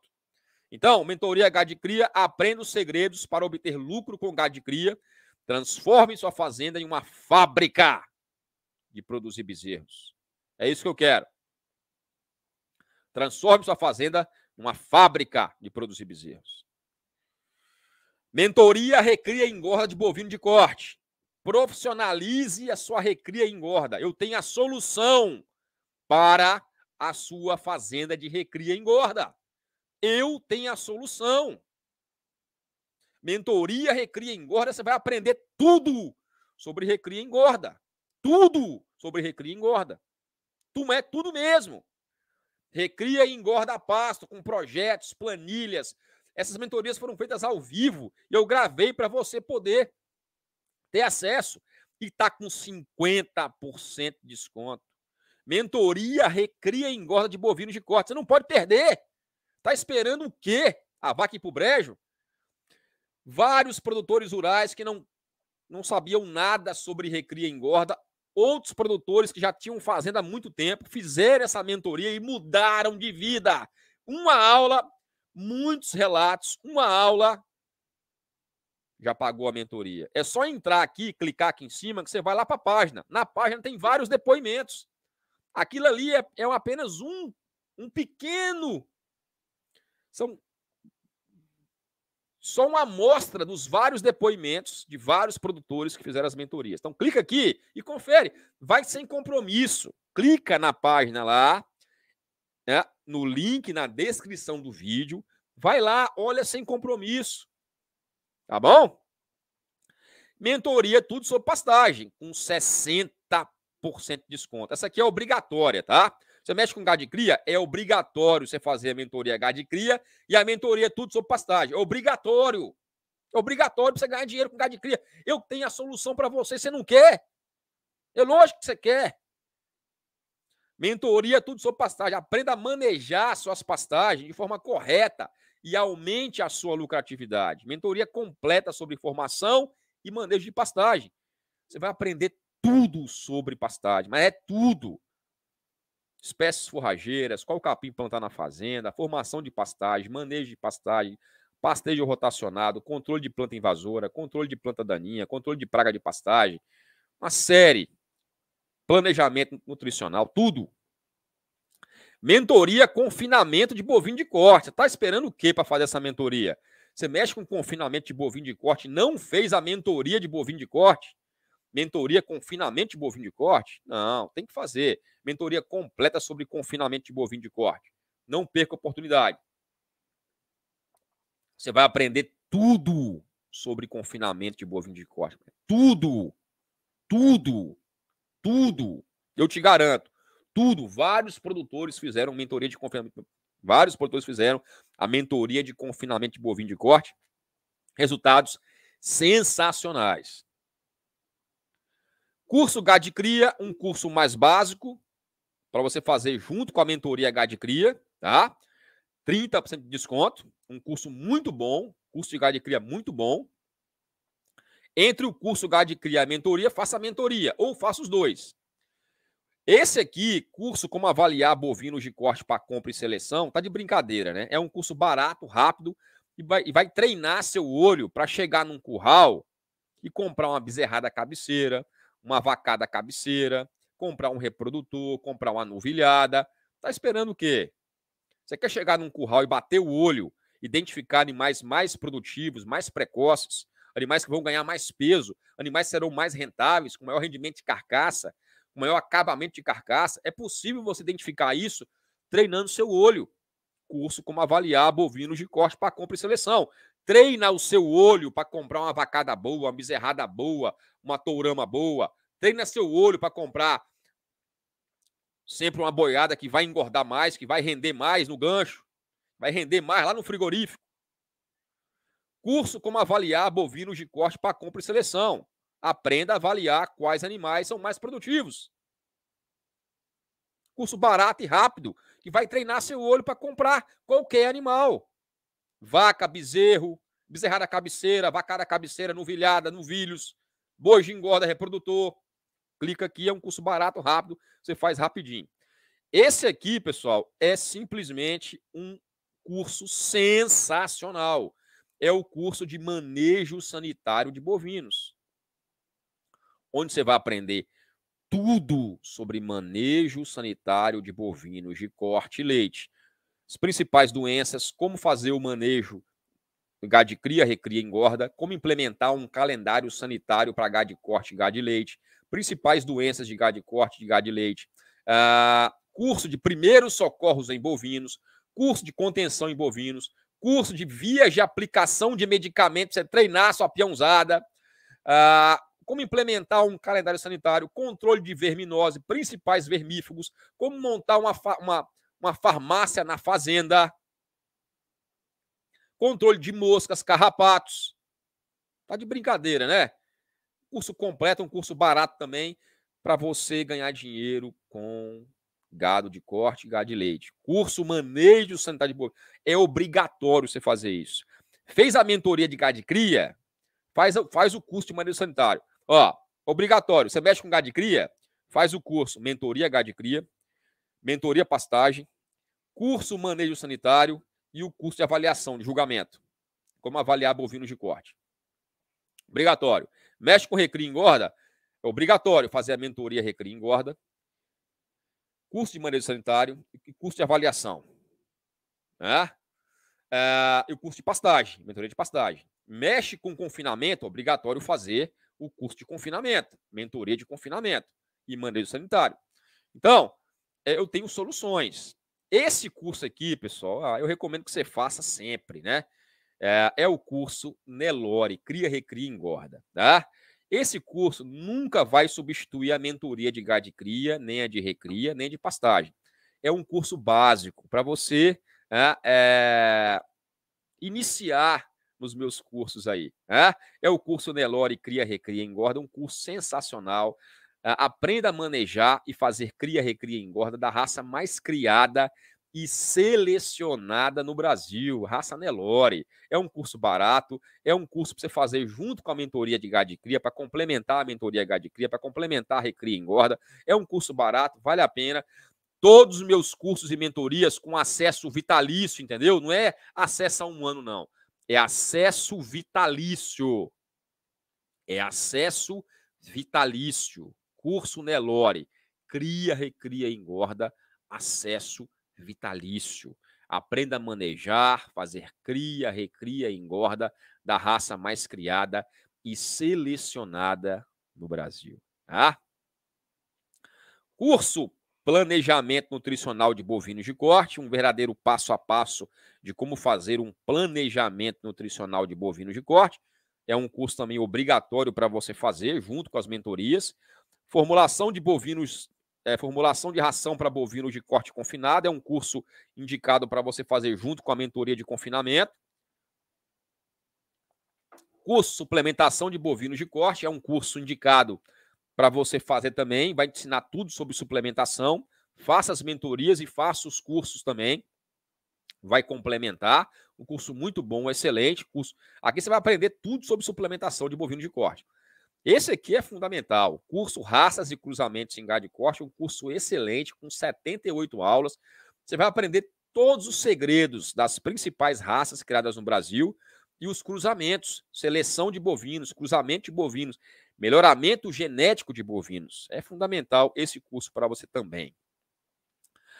Então, mentoria Gade Cria, aprenda os segredos para obter lucro com Gade Cria. Transforme sua fazenda em uma fábrica de produzir bezerros. É isso que eu quero. Transforme sua fazenda uma fábrica de produzir bezerros. Mentoria recria e engorda de bovino de corte. Profissionalize a sua recria e engorda. Eu tenho a solução para a sua fazenda de recria e engorda. Eu tenho a solução. Mentoria recria e engorda, você vai aprender tudo sobre recria e engorda. Tudo sobre recria e engorda. Tu é tudo mesmo. Recria e engorda pasto com projetos, planilhas. Essas mentorias foram feitas ao vivo e eu gravei para você poder ter acesso e está com 50% de desconto. Mentoria Recria e Engorda de Bovinos de Corte. Você não pode perder. Tá esperando o quê? A ah, vaca ir o brejo? Vários produtores rurais que não, não sabiam nada sobre recria e engorda outros produtores que já tinham fazenda há muito tempo fizeram essa mentoria e mudaram de vida. Uma aula, muitos relatos, uma aula já pagou a mentoria. É só entrar aqui, clicar aqui em cima, que você vai lá para a página. Na página tem vários depoimentos. Aquilo ali é, é apenas um, um pequeno. São só uma amostra dos vários depoimentos de vários produtores que fizeram as mentorias. Então, clica aqui e confere. Vai sem compromisso. Clica na página lá, né, no link na descrição do vídeo. Vai lá, olha sem compromisso. Tá bom? Mentoria tudo sobre pastagem, com 60% de desconto. Essa aqui é obrigatória, tá? Você mexe com gado de cria, é obrigatório você fazer a mentoria gado de cria e a mentoria tudo sobre pastagem. É obrigatório. É obrigatório para você ganhar dinheiro com gado de cria. Eu tenho a solução para você, você não quer? É lógico que você quer. Mentoria tudo sobre pastagem. Aprenda a manejar suas pastagens de forma correta e aumente a sua lucratividade. Mentoria completa sobre formação e manejo de pastagem. Você vai aprender tudo sobre pastagem, mas é tudo espécies forrageiras, qual capim plantar na fazenda, formação de pastagem, manejo de pastagem, pastejo rotacionado, controle de planta invasora, controle de planta daninha, controle de praga de pastagem, uma série, planejamento nutricional, tudo. Mentoria, confinamento de bovino de corte. Tá esperando o quê para fazer essa mentoria? Você mexe com confinamento de bovino de corte, não fez a mentoria de bovino de corte? Mentoria confinamento de bovino de corte? Não, tem que fazer. Mentoria completa sobre confinamento de bovino de corte. Não perca a oportunidade. Você vai aprender tudo sobre confinamento de bovino de corte. Tudo! Tudo! Tudo! Eu te garanto. Tudo. Vários produtores fizeram mentoria de confinamento. Vários produtores fizeram a mentoria de confinamento de bovino de corte. Resultados sensacionais. Curso GAD Cria, um curso mais básico, para você fazer junto com a mentoria GAD Cria, tá? 30% de desconto, um curso muito bom, curso de GAD Cria muito bom. Entre o curso GAD Cria e a mentoria, faça a mentoria, ou faça os dois. Esse aqui, curso como avaliar bovinos de corte para compra e seleção, tá de brincadeira, né? É um curso barato, rápido, e vai, e vai treinar seu olho para chegar num curral e comprar uma bezerrada cabeceira, uma vacada cabeceira, comprar um reprodutor, comprar uma novilhada. Tá esperando o quê? Você quer chegar num curral e bater o olho, identificar animais mais produtivos, mais precoces, animais que vão ganhar mais peso, animais que serão mais rentáveis, com maior rendimento de carcaça, com maior acabamento de carcaça. É possível você identificar isso treinando seu olho. Curso como avaliar bovinos de corte para compra e seleção. Treina o seu olho para comprar uma vacada boa, uma bezerrada boa, uma tourama boa. Treina seu olho para comprar sempre uma boiada que vai engordar mais, que vai render mais no gancho, vai render mais lá no frigorífico. Curso como avaliar bovinos de corte para compra e seleção. Aprenda a avaliar quais animais são mais produtivos. Curso barato e rápido, que vai treinar seu olho para comprar qualquer animal vaca, bezerro, bezerrada cabeceira, vacada cabeceira, novilhada, novilhos, boi de engorda, reprodutor. Clica aqui, é um curso barato, rápido, você faz rapidinho. Esse aqui, pessoal, é simplesmente um curso sensacional. É o curso de manejo sanitário de bovinos, onde você vai aprender tudo sobre manejo sanitário de bovinos de corte e leite as principais doenças, como fazer o manejo gado de cria, recria, engorda, como implementar um calendário sanitário para gado de corte e gado de leite, principais doenças de gado de corte de gado de leite, uh, curso de primeiros socorros em bovinos, curso de contenção em bovinos, curso de vias de aplicação de medicamentos, treinar sua peãozada, uh, como implementar um calendário sanitário, controle de verminose, principais vermífugos, como montar uma, uma uma farmácia na fazenda, controle de moscas, carrapatos. Tá de brincadeira, né? Curso completo, um curso barato também, para você ganhar dinheiro com gado de corte, gado de leite. Curso manejo sanitário de boi. É obrigatório você fazer isso. Fez a mentoria de gado de cria? Faz, faz o curso de manejo sanitário. Ó, obrigatório. Você mexe com gado de cria? Faz o curso mentoria gado de cria mentoria pastagem, curso manejo sanitário e o curso de avaliação de julgamento, como avaliar bovinos de corte. Obrigatório. Mexe com recria e engorda? É obrigatório fazer a mentoria recria e engorda, curso de manejo sanitário e curso de avaliação. Né? Ah, e o curso de pastagem, mentoria de pastagem. Mexe com confinamento, é obrigatório fazer o curso de confinamento, mentoria de confinamento e manejo sanitário. Então, é, eu tenho soluções. Esse curso aqui, pessoal, ah, eu recomendo que você faça sempre, né? É, é o curso Nelore, Cria, Recria, Engorda, tá? Esse curso nunca vai substituir a mentoria de gado de cria, nem a de recria, nem de pastagem. É um curso básico para você é, é, iniciar nos meus cursos aí. É, é o curso Nelore Cria, Recria, Engorda, um curso sensacional. Ah, aprenda a manejar e fazer cria, recria e engorda da raça mais criada e selecionada no Brasil, raça Nelore. É um curso barato, é um curso para você fazer junto com a mentoria de gado de cria, para complementar a mentoria gado de cria, para complementar a recria e engorda. É um curso barato, vale a pena. Todos os meus cursos e mentorias com acesso vitalício, entendeu? Não é acesso a um ano, não. É acesso vitalício. É acesso vitalício. Curso Nelore. Né, cria, recria, engorda. Acesso vitalício. Aprenda a manejar, fazer cria, recria, engorda da raça mais criada e selecionada no Brasil. Tá? Curso Planejamento Nutricional de Bovinos de Corte, um verdadeiro passo a passo de como fazer um planejamento nutricional de bovinos de corte. É um curso também obrigatório para você fazer, junto com as mentorias. Formulação de bovinos, é, formulação de ração para bovinos de corte confinado é um curso indicado para você fazer junto com a mentoria de confinamento. Curso suplementação de bovinos de corte é um curso indicado para você fazer também, vai ensinar tudo sobre suplementação. Faça as mentorias e faça os cursos também vai complementar. Um curso muito bom, excelente. Curso. Aqui você vai aprender tudo sobre suplementação de bovino de corte. Esse aqui é fundamental. Curso Raças e Cruzamentos em Gado de Corte, um curso excelente, com 78 aulas. Você vai aprender todos os segredos das principais raças criadas no Brasil e os cruzamentos, seleção de bovinos, cruzamento de bovinos, melhoramento genético de bovinos. É fundamental esse curso para você também.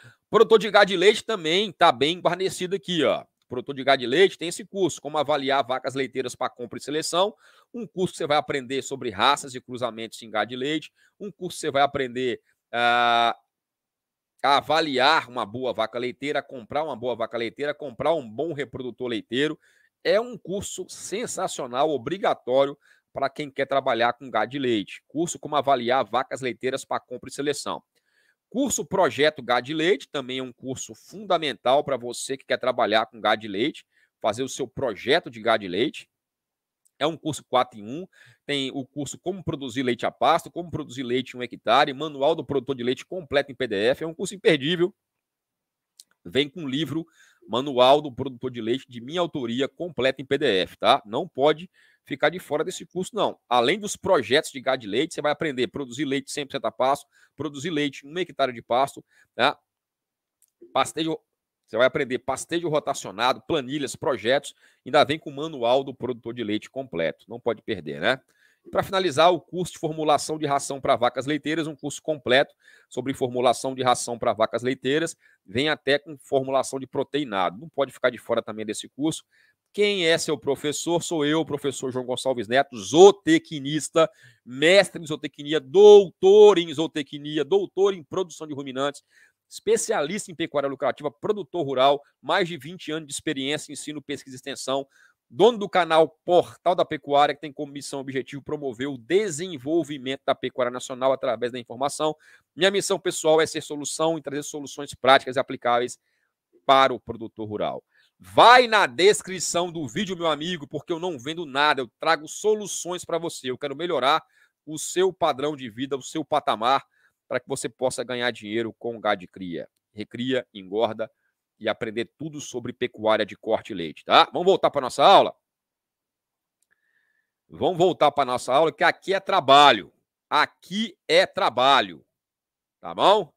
O produtor de gado de leite também está bem guarnecido aqui, ó produtor de gado de leite, tem esse curso, como avaliar vacas leiteiras para compra e seleção, um curso que você vai aprender sobre raças e cruzamentos em gado de leite, um curso que você vai aprender ah, a avaliar uma boa vaca leiteira, comprar uma boa vaca leiteira, comprar um bom reprodutor leiteiro. É um curso sensacional, obrigatório para quem quer trabalhar com gado de leite. Curso como avaliar vacas leiteiras para compra e seleção. Curso Projeto Gado de Leite, também é um curso fundamental para você que quer trabalhar com gado de leite, fazer o seu projeto de gado de leite. É um curso 4 em 1, tem o curso Como Produzir Leite a Pasto, Como Produzir Leite em 1 Hectare, Manual do Produtor de Leite completo em PDF, é um curso imperdível. Vem com livro Manual do Produtor de Leite de minha autoria, completa em PDF, tá? Não pode ficar de fora desse curso, não. Além dos projetos de gado de leite, você vai aprender a produzir leite 100% a pasto, produzir leite em 1 hectare de pasto, tá? Pastejo, você vai aprender pastejo rotacionado, planilhas, projetos, ainda vem com o manual do produtor de leite completo. Não pode perder, né? Para finalizar, o curso de formulação de ração para vacas leiteiras, um curso completo sobre formulação de ração para vacas leiteiras, vem até com formulação de proteinado. Não pode ficar de fora também desse curso. Quem é seu professor? Sou eu, professor João Gonçalves Neto, zootecnista, mestre em zootecnia, doutor em zootecnia, doutor em produção de ruminantes, especialista em pecuária lucrativa, produtor rural, mais de 20 anos de experiência, em ensino, pesquisa e extensão dono do canal Portal da Pecuária, que tem como missão objetivo promover o desenvolvimento da pecuária nacional através da informação. Minha missão pessoal é ser solução e trazer soluções práticas e aplicáveis para o produtor rural. Vai na descrição do vídeo, meu amigo, porque eu não vendo nada, eu trago soluções para você. Eu quero melhorar o seu padrão de vida, o seu patamar, para que você possa ganhar dinheiro com gado de cria. Recria, engorda e aprender tudo sobre pecuária de corte e leite, tá? Vamos voltar para nossa aula? Vamos voltar para nossa aula, que aqui é trabalho. Aqui é trabalho. Tá bom?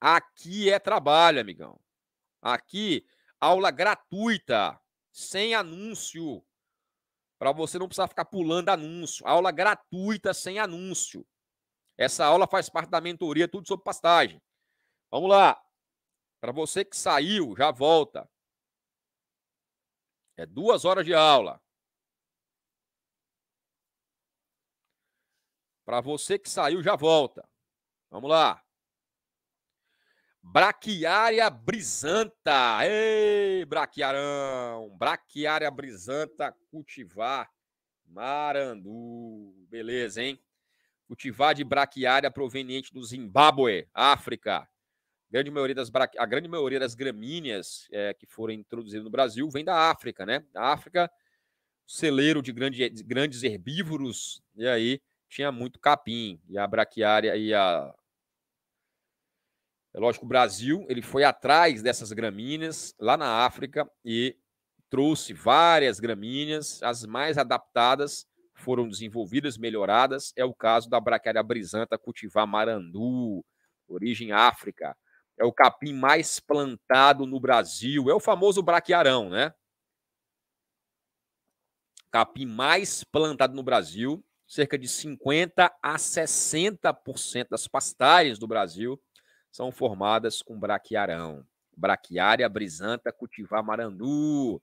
Aqui é trabalho, amigão. Aqui, aula gratuita, sem anúncio. Para você não precisar ficar pulando anúncio. Aula gratuita, sem anúncio. Essa aula faz parte da mentoria, tudo sobre pastagem. Vamos lá. Para você que saiu, já volta. É duas horas de aula. Para você que saiu, já volta. Vamos lá. Braquiária brisanta. Ei, braquiarão. Braquiária brisanta cultivar marandu. Beleza, hein? Cultivar de braquiária proveniente do Zimbábue, África grande maioria das, a grande maioria das gramíneas é, que foram introduzidas no Brasil vem da África, né? A África, celeiro de, grande, de grandes herbívoros, e aí tinha muito capim, e a braquiária e a. É lógico, o Brasil ele foi atrás dessas gramíneas lá na África e trouxe várias gramíneas, as mais adaptadas foram desenvolvidas, melhoradas. É o caso da braquiária brisanta cultivar marandu, origem África é o capim mais plantado no Brasil, é o famoso braquiarão, né? Capim mais plantado no Brasil, cerca de 50 a 60% das pastagens do Brasil são formadas com braquiarão. Braquiária brisanta cultivar marandu.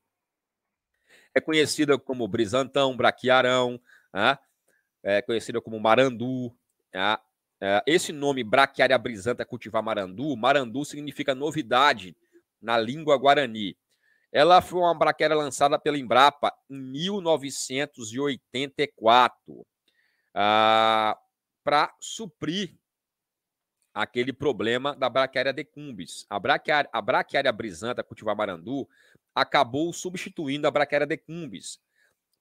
É conhecida como brisantão, braquiarão, né? é conhecida como marandu, né? É, esse nome Brachiaria brisanta é cultivar marandu, marandu significa novidade na língua guarani. Ela foi uma braquiária lançada pela Embrapa em 1984 ah, para suprir aquele problema da braquiária decumbis. A braquiária, a braquiária brisanta cultivar marandu acabou substituindo a braquiária decumbis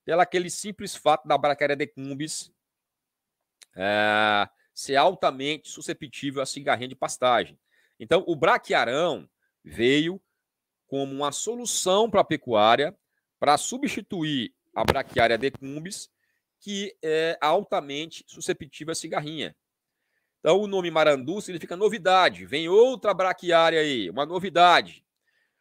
pelo aquele simples fato da braquiária decumbis cumbis eh, ser altamente susceptível à cigarrinha de pastagem. Então, o braquiarão veio como uma solução para a pecuária para substituir a braquiária decumbis, que é altamente susceptível à cigarrinha. Então, o nome marandu significa novidade. Vem outra braquiária aí, uma novidade.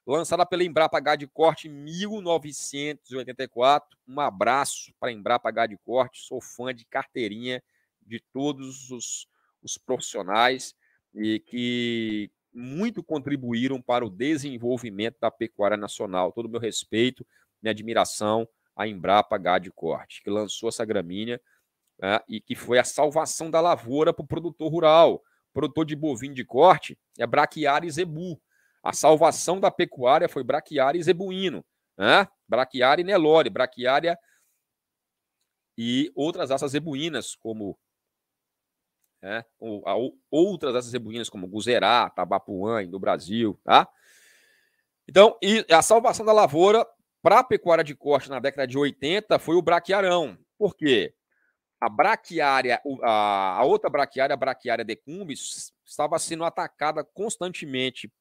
Lançada pela Embrapa H de Corte em 1984. Um abraço para a Embrapa H de Corte. Sou fã de carteirinha de todos os, os profissionais e que muito contribuíram para o desenvolvimento da pecuária nacional. Todo o meu respeito, minha admiração à Embrapa Gado Corte, que lançou essa gramínea né, e que foi a salvação da lavoura para o produtor rural. produtor de bovino de corte é braquiária e zebu. A salvação da pecuária foi braquiária e zebuíno. Né? Braquiária e nelore, braquiária e outras raças zebuínas, como né? Ou, outras dessas rebuínas, como Guzerá, Tabapuã, do Brasil, tá? Então, a salvação da lavoura para a pecuária de corte na década de 80 foi o braquiarão. Por quê? A braquiária, a, a outra braquiária, a braquiária decumbis, estava sendo atacada constantemente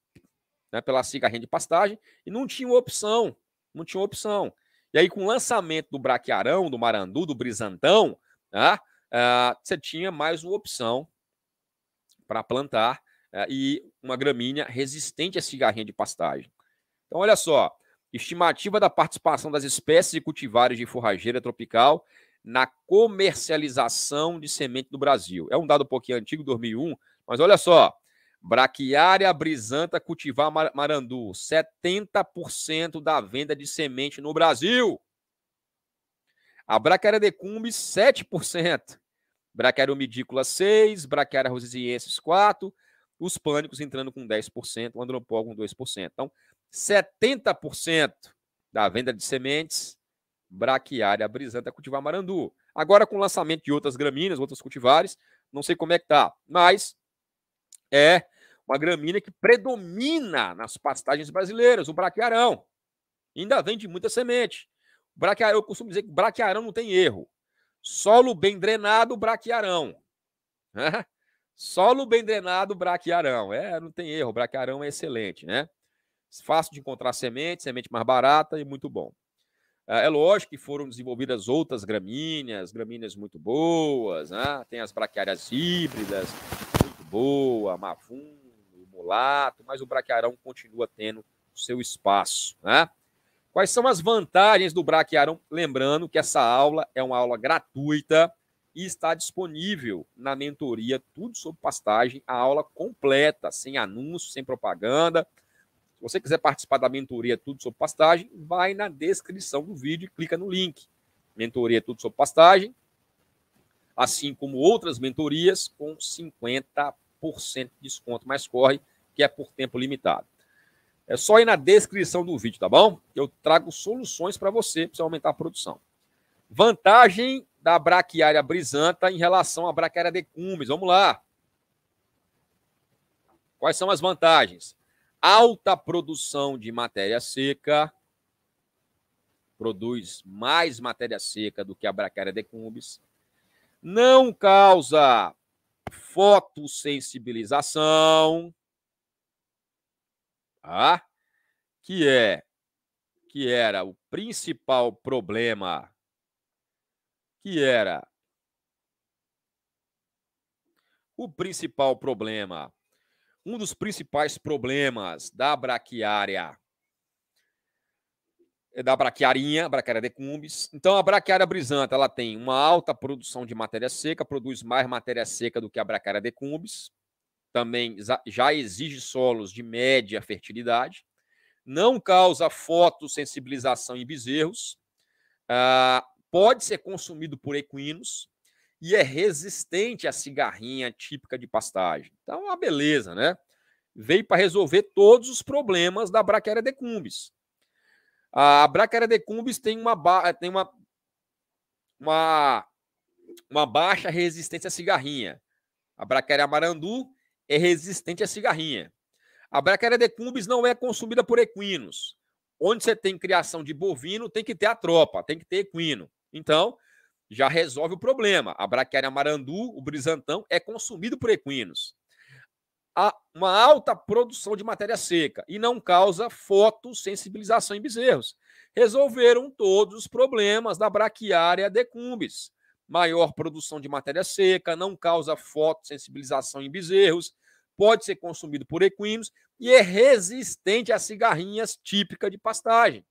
né, pela cigarrinha de pastagem e não tinha opção, não tinha opção. E aí, com o lançamento do braquiarão, do marandu, do brisantão, tá? Ah, você tinha mais uma opção para plantar eh, e uma gramínea resistente a cigarrinha de pastagem. Então, olha só, estimativa da participação das espécies e cultivares de forrageira tropical na comercialização de semente no Brasil. É um dado um pouquinho antigo, 2001, mas olha só, Braquiária brisanta cultivar marandu, 70% da venda de semente no Brasil. A Braquiária decumbe, 7%. Braquiária Umidícola 6, Braquiária Rosiziensis 4, os pânicos entrando com 10%, o Andropó com 2%. Então, 70% da venda de sementes, Braquiária Brisanta Cultivar Marandu. Agora, com o lançamento de outras gramíneas, outros cultivares, não sei como é que tá, mas é uma gramínea que predomina nas pastagens brasileiras, o braquiarão. Ainda vende muita semente. Braquiarão, eu costumo dizer que braquiarão não tem erro. Solo bem drenado, braquearão. Né? Solo bem drenado, braquearão. É, não tem erro, braquearão é excelente, né? Fácil de encontrar semente, semente mais barata e muito bom. Ah, é lógico que foram desenvolvidas outras gramíneas, gramíneas muito boas, né? tem as braquiárias híbridas, muito boa, mafundo, mulato, mas o braquearão continua tendo seu espaço. Né? Quais são as vantagens do braquiário? Lembrando que essa aula é uma aula gratuita e está disponível na mentoria Tudo sobre Pastagem, a aula completa, sem anúncio, sem propaganda. Se você quiser participar da mentoria Tudo sobre Pastagem, vai na descrição do vídeo e clica no link. Mentoria Tudo sobre Pastagem, assim como outras mentorias com 50% de desconto, mas corre que é por tempo limitado. É só ir na descrição do vídeo, tá bom? Eu trago soluções para você, para você aumentar a produção. Vantagem da braquiária brisanta em relação à braquiária decumbens. Vamos lá. Quais são as vantagens? Alta produção de matéria seca. Produz mais matéria seca do que a braquiária decumbens. Não causa fotossensibilização tá? que é que era o principal problema que era o principal problema um dos principais problemas da braquiária é da braquiarinha, braquiária decumbis. Então, a braquiária brisanta ela tem uma alta produção de matéria seca, produz mais matéria seca do que a braquiária decumbis também já exige solos de média fertilidade, não causa fotossensibilização em bezerros, ah, pode ser consumido por equinos e é resistente à cigarrinha típica de pastagem. Então, é uma beleza, né? Veio para resolver todos os problemas da de decumbis. A de decumbis tem uma tem uma, uma uma baixa resistência à cigarrinha. A braquera marandu é resistente à cigarrinha. A braquiária decumbis não é consumida por equinos. Onde você tem criação de bovino, tem que ter a tropa, tem que ter equino. Então, já resolve o problema. A braquiária marandu, o brisantão, é consumido por equinos. Há uma alta produção de matéria seca e não causa fotossensibilização em bezerros. Resolveram todos os problemas da braquiária decumbis maior produção de matéria seca, não causa fotossensibilização em bezerros, pode ser consumido por equinos e é resistente a cigarrinhas típica de pastagem.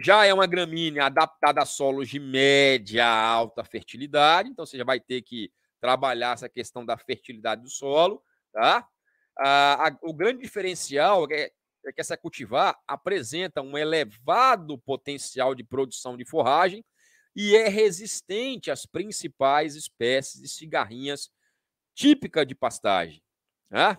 Já é uma gramínea adaptada a solos de média alta fertilidade, então você já vai ter que trabalhar essa questão da fertilidade do solo, tá? a, o grande diferencial é, é que essa cultivar apresenta um elevado potencial de produção de forragem, e é resistente às principais espécies de cigarrinhas típica de pastagem. Né?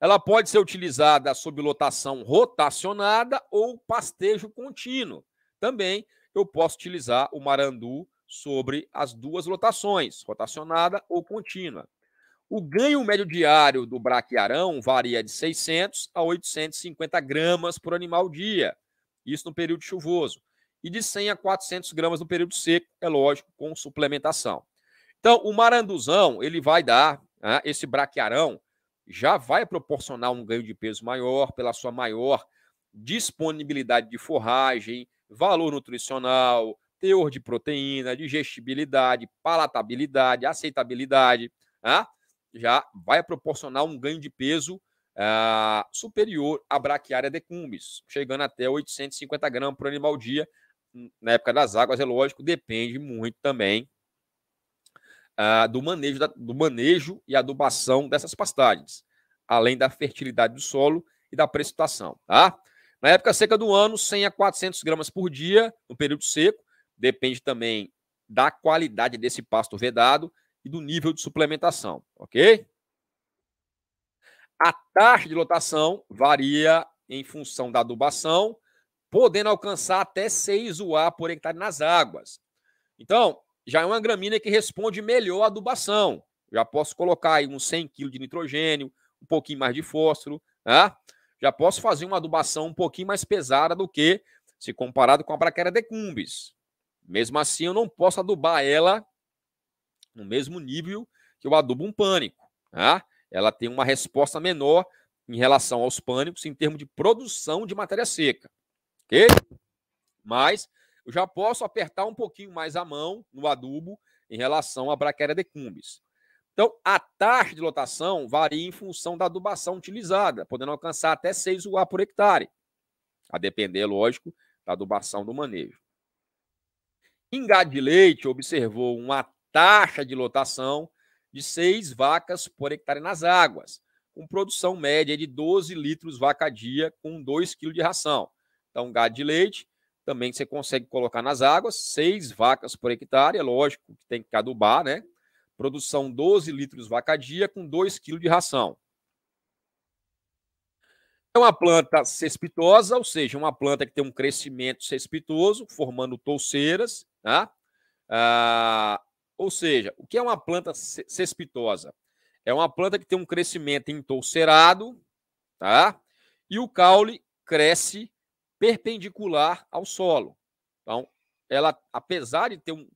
Ela pode ser utilizada sob lotação rotacionada ou pastejo contínuo. Também eu posso utilizar o marandu sobre as duas lotações, rotacionada ou contínua. O ganho médio diário do braquiarão varia de 600 a 850 gramas por animal dia, isso no período chuvoso e de 100 a 400 gramas no período seco, é lógico, com suplementação. Então, o maranduzão, ele vai dar, né, esse braquearão, já vai proporcionar um ganho de peso maior pela sua maior disponibilidade de forragem, valor nutricional, teor de proteína, digestibilidade, palatabilidade, aceitabilidade, né, já vai proporcionar um ganho de peso Uh, superior à braquiária decumbis, chegando até 850 gramas por animal dia, na época das águas, é lógico, depende muito também ah, do, manejo da, do manejo e adubação dessas pastagens, além da fertilidade do solo e da precipitação. Tá? Na época seca do ano, 100 a 400 gramas por dia, no período seco, depende também da qualidade desse pasto vedado e do nível de suplementação, ok? A taxa de lotação varia em função da adubação podendo alcançar até 6 UA por hectare nas águas. Então, já é uma gramínea que responde melhor à adubação. Já posso colocar aí uns 100 kg de nitrogênio, um pouquinho mais de fósforo, né? já posso fazer uma adubação um pouquinho mais pesada do que se comparado com a braquera decumbis. Mesmo assim, eu não posso adubar ela no mesmo nível que eu adubo um pânico. Né? Ela tem uma resposta menor em relação aos pânicos em termos de produção de matéria seca ok? Mas eu já posso apertar um pouquinho mais a mão no adubo em relação à Braquera decumbis. Então, a taxa de lotação varia em função da adubação utilizada, podendo alcançar até 6 UA por hectare, a depender, lógico, da adubação do manejo. Em gado de leite, observou uma taxa de lotação de 6 vacas por hectare nas águas, com produção média de 12 litros vaca dia com 2 kg de ração. Então, gado de leite, também você consegue colocar nas águas, seis vacas por hectare, é lógico que tem que adubar, né? Produção 12 litros vaca dia com 2 kg de ração. É uma planta cespitosa, ou seja, uma planta que tem um crescimento cespitoso, formando touceiras, tá? Ah, ou seja, o que é uma planta cespitosa? É uma planta que tem um crescimento entorcerado tá? E o caule cresce perpendicular ao solo. Então, ela, apesar de ter um,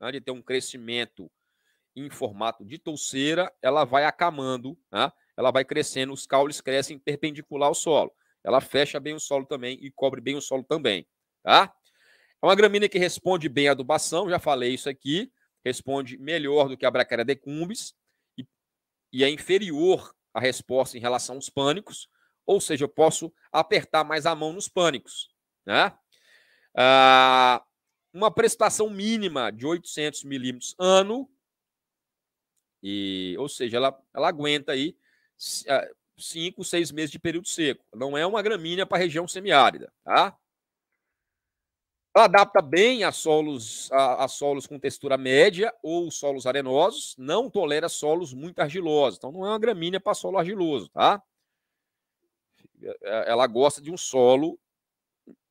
né, de ter um crescimento em formato de touceira, ela vai acamando, né, ela vai crescendo, os caules crescem perpendicular ao solo. Ela fecha bem o solo também e cobre bem o solo também. Tá? É uma gramínea que responde bem à adubação, já falei isso aqui, responde melhor do que a Bracaria decumbis e, e é inferior a resposta em relação aos pânicos ou seja, eu posso apertar mais a mão nos pânicos. Né? Ah, uma precipitação mínima de 800 milímetros ano, e, ou seja, ela, ela aguenta aí 5, 6 ah, meses de período seco. Não é uma gramínea para região semiárida. Tá? Ela adapta bem a solos, a, a, solos com textura média ou solos arenosos, não tolera solos muito argilosos. Então, não é uma gramínea para solo argiloso, tá? Eh, eh, ela gosta de um solo,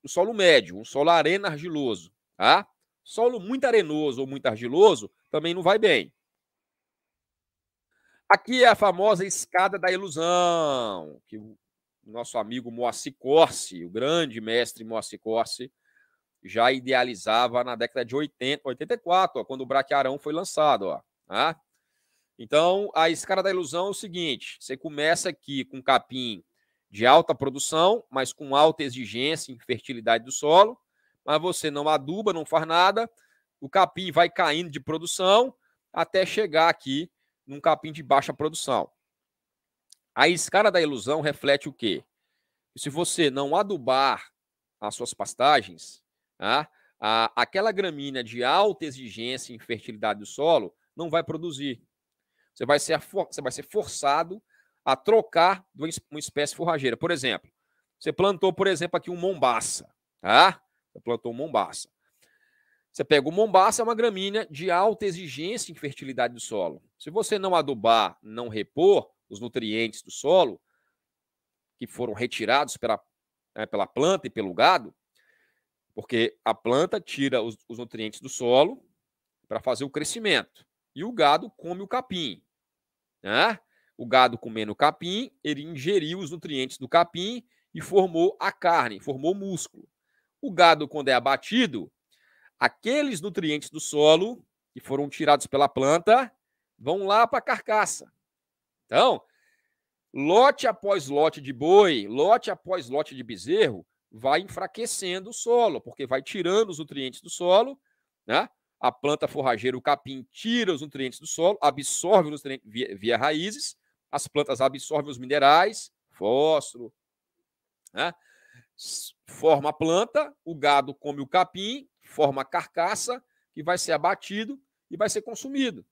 um solo médio, um solo arena argiloso, tá? Solo muito arenoso ou muito argiloso também não vai bem. Aqui é a famosa escada da ilusão, que o nosso amigo Moacir Corsi, o grande mestre Moacir Corsi, já idealizava na década de 80, 84, ó, quando o Braquearão foi lançado. Ó, tá? Então, a escada da ilusão é o seguinte: você começa aqui com capim de alta produção, mas com alta exigência em fertilidade do solo, mas você não aduba, não faz nada, o capim vai caindo de produção até chegar aqui num capim de baixa produção. A escala da ilusão reflete o quê? Se você não adubar as suas pastagens, tá, a, aquela gramínea de alta exigência em fertilidade do solo não vai produzir. Você vai ser, você vai ser forçado a trocar de uma espécie forrageira. Por exemplo, você plantou, por exemplo, aqui um mombaça, tá? Você plantou um mombaça. Você pega o mombaça, é uma gramínea de alta exigência em fertilidade do solo. Se você não adubar, não repor os nutrientes do solo, que foram retirados pela, né, pela planta e pelo gado, porque a planta tira os, os nutrientes do solo para fazer o crescimento. E o gado come o capim. Né? O gado comendo capim, ele ingeriu os nutrientes do capim e formou a carne, formou músculo. O gado, quando é abatido, aqueles nutrientes do solo que foram tirados pela planta vão lá para a carcaça. Então, lote após lote de boi, lote após lote de bezerro, vai enfraquecendo o solo, porque vai tirando os nutrientes do solo, né? A planta forrageira, o capim, tira os nutrientes do solo, absorve os nutrientes via, via raízes, as plantas absorvem os minerais, fósforo, né? forma a planta, o gado come o capim, forma a carcaça, que vai ser abatido e vai ser consumido.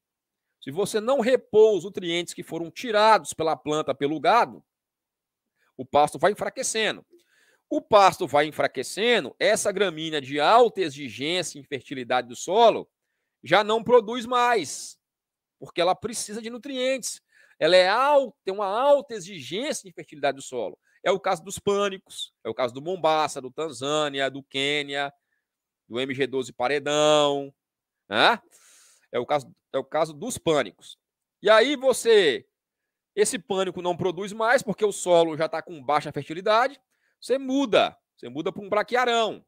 Se você não repor os nutrientes que foram tirados pela planta, pelo gado, o pasto vai enfraquecendo. O pasto vai enfraquecendo, essa gramínea de alta exigência e infertilidade do solo já não produz mais, porque ela precisa de nutrientes ela é alta, tem uma alta exigência de fertilidade do solo. É o caso dos pânicos, é o caso do Mombasa, do Tanzânia, do Quênia, do MG12 Paredão, né? É o caso, é o caso dos pânicos. E aí você, esse pânico não produz mais porque o solo já está com baixa fertilidade. Você muda, você muda para um braquearão.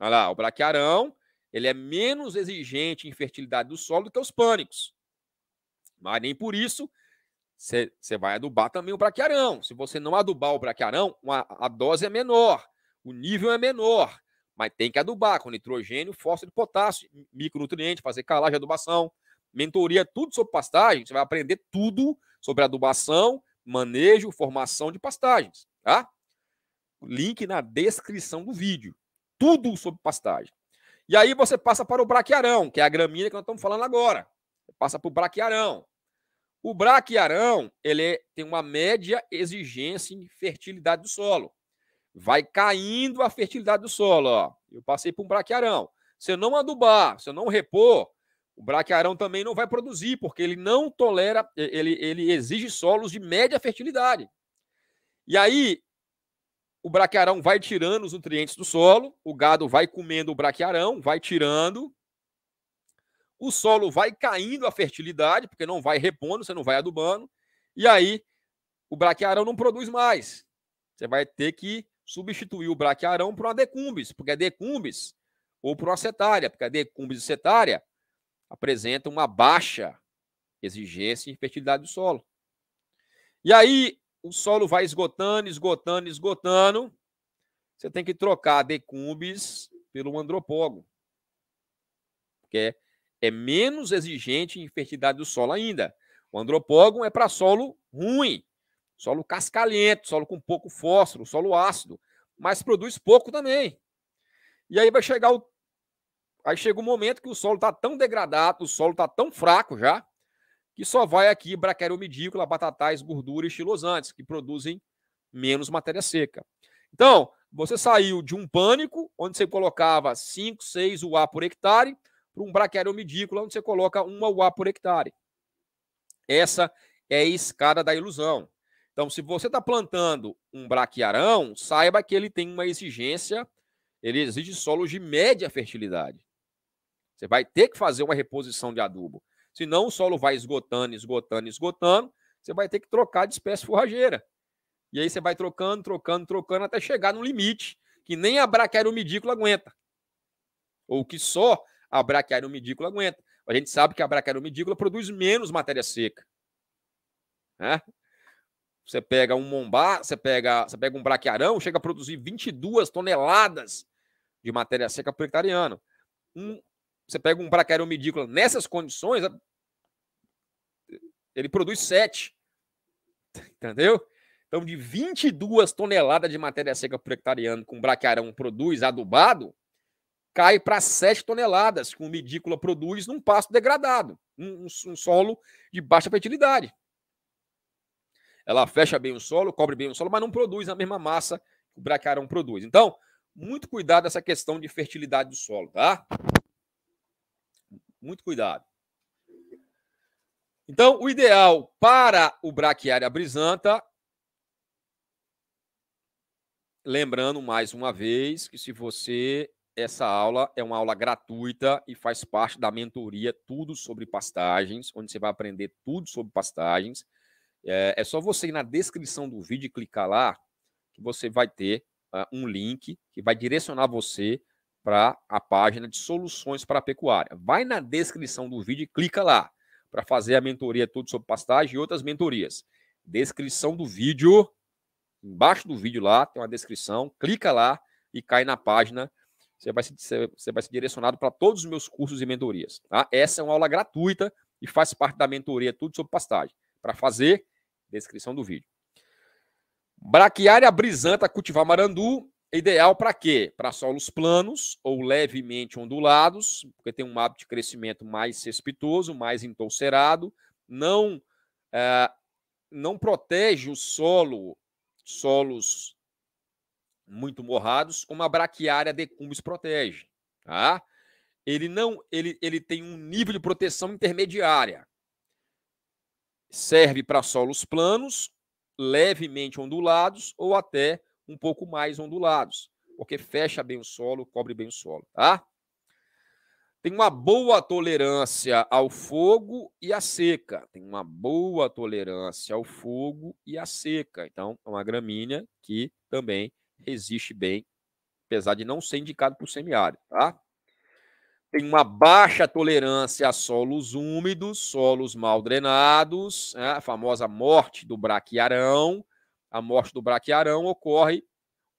Olha lá, o braquearão ele é menos exigente em fertilidade do solo do que os pânicos. Mas nem por isso você vai adubar também o braquiarão. Se você não adubar o braquiarão, uma, a dose é menor, o nível é menor, mas tem que adubar com nitrogênio, fósforo e potássio, micronutriente, fazer calagem, adubação, mentoria, tudo sobre pastagem. Você vai aprender tudo sobre adubação, manejo, formação de pastagens, tá? Link na descrição do vídeo. Tudo sobre pastagem. E aí você passa para o braquiarão, que é a gramínea que nós estamos falando agora. Você passa para o braquiarão. O braquiarão, ele é, tem uma média exigência em fertilidade do solo. Vai caindo a fertilidade do solo, ó. Eu passei para um braquiarão. Se eu não adubar, se eu não repor, o braquiarão também não vai produzir, porque ele não tolera, ele, ele exige solos de média fertilidade. E aí, o braquiarão vai tirando os nutrientes do solo, o gado vai comendo o braquiarão, vai tirando, o solo vai caindo a fertilidade, porque não vai repondo, você não vai adubando, e aí o braquearão não produz mais. Você vai ter que substituir o braquearão por uma decumbis, porque a decumbis ou por uma setária porque a decumbis e setária apresentam uma baixa exigência em fertilidade do solo. E aí o solo vai esgotando, esgotando, esgotando. Você tem que trocar a decumbis pelo andropogo, porque é é menos exigente em fertilidade do solo ainda. O andropógon é para solo ruim, solo cascalhento, solo com pouco fósforo, solo ácido, mas produz pouco também. E aí vai chegar o aí chega o um momento que o solo está tão degradado, o solo está tão fraco já, que só vai aqui braqueromidícula, batatais, gordura e estilosantes, que produzem menos matéria seca. Então, você saiu de um pânico, onde você colocava 5, 6 UA por hectare, para um medículo onde você coloca uma UA por hectare. Essa é a escada da ilusão. Então, se você está plantando um braquiarão, saiba que ele tem uma exigência, ele exige solos de média fertilidade. Você vai ter que fazer uma reposição de adubo. Senão o solo vai esgotando, esgotando, esgotando. Você vai ter que trocar de espécie forrageira. E aí você vai trocando, trocando, trocando, até chegar no limite que nem a braquiaromidícula aguenta. Ou que só a braquiária umidícola aguenta. A gente sabe que a braquiária umidícola produz menos matéria seca. Né? Você pega um mombá, você pega, você pega um braquiarão, chega a produzir 22 toneladas de matéria seca por hectare ano. Um, você pega um braquiário umidícola nessas condições, é, ele produz 7. Entendeu? Então, de 22 toneladas de matéria seca por hectare ano que um braquiarão produz adubado, cai para 7 toneladas que o medícula produz num pasto degradado, um, um solo de baixa fertilidade. Ela fecha bem o solo, cobre bem o solo, mas não produz a mesma massa que o braquiarão produz. Então, muito cuidado essa questão de fertilidade do solo, tá? Muito cuidado. Então, o ideal para o braquiária brisanta, lembrando mais uma vez que se você essa aula é uma aula gratuita e faz parte da mentoria Tudo sobre Pastagens, onde você vai aprender tudo sobre pastagens. É, é só você ir na descrição do vídeo e clicar lá, que você vai ter uh, um link que vai direcionar você para a página de soluções para a pecuária. Vai na descrição do vídeo e clica lá para fazer a mentoria Tudo sobre Pastagem e outras mentorias. Descrição do vídeo, embaixo do vídeo lá tem uma descrição, clica lá e cai na página você vai, ser, você vai ser direcionado para todos os meus cursos e mentorias. Tá? Essa é uma aula gratuita e faz parte da mentoria Tudo sobre Pastagem. Para fazer, descrição do vídeo. Braquiária brisanta cultivar marandu ideal para quê? Para solos planos ou levemente ondulados, porque tem um hábito de crescimento mais cespitoso, mais entolcerado, não, é, não protege o solo, solos muito morrados, uma braquiária decumbis protege, tá? Ele não, ele, ele tem um nível de proteção intermediária. Serve para solos planos, levemente ondulados ou até um pouco mais ondulados, porque fecha bem o solo, cobre bem o solo, tá? Tem uma boa tolerância ao fogo e à seca. Tem uma boa tolerância ao fogo e à seca. Então, é uma gramínea que também resiste bem, apesar de não ser indicado para o semiárido, tá? Tem uma baixa tolerância a solos úmidos, solos mal drenados, né? a famosa morte do braquiarão. A morte do braquiarão ocorre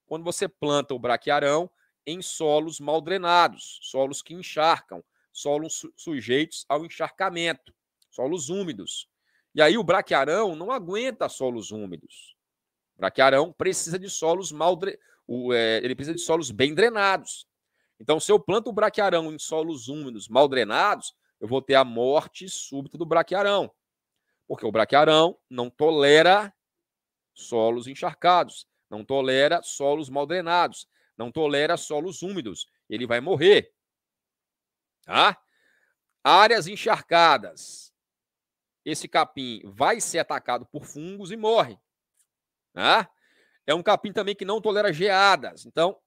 quando você planta o braquiarão em solos mal drenados, solos que encharcam, solos sujeitos ao encharcamento, solos úmidos. E aí o braquiarão não aguenta solos úmidos braquiarão precisa de solos mal dre... o, é, ele precisa de solos bem drenados. Então, se eu planto o braquearão em solos úmidos, mal drenados, eu vou ter a morte súbita do braquearão. Porque o braquearão não tolera solos encharcados, não tolera solos mal drenados, não tolera solos úmidos. Ele vai morrer. Tá? Áreas encharcadas. Esse capim vai ser atacado por fungos e morre. Né? É um capim também que não tolera geadas. Então,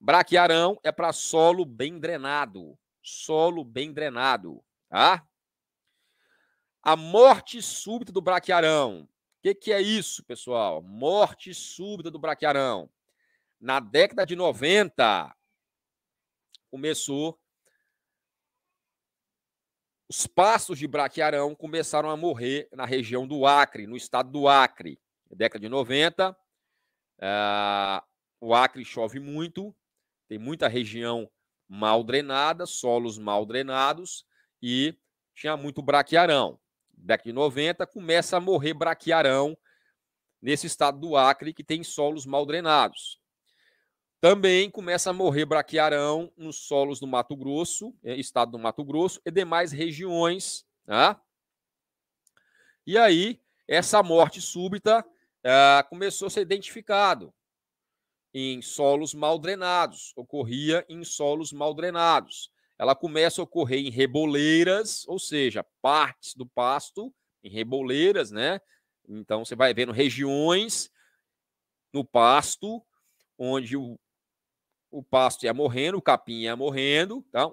braquiarão é para solo bem drenado. Solo bem drenado. Tá? A morte súbita do braquiarão. O que, que é isso, pessoal? Morte súbita do braquiarão. Na década de 90, começou os pastos de braquiarão começaram a morrer na região do Acre, no estado do Acre década de 90. Eh, o Acre chove muito, tem muita região mal drenada, solos mal drenados e tinha muito braquearão. Década de 90 começa a morrer braquearão nesse estado do Acre que tem solos mal drenados. Também começa a morrer braquearão nos solos do Mato Grosso, eh, estado do Mato Grosso e demais regiões, tá? E aí essa morte súbita ah, começou a ser identificado em solos mal drenados, ocorria em solos mal drenados. Ela começa a ocorrer em reboleiras, ou seja, partes do pasto em reboleiras, né? Então você vai vendo regiões no pasto onde o, o pasto ia morrendo, o capim ia morrendo, tá?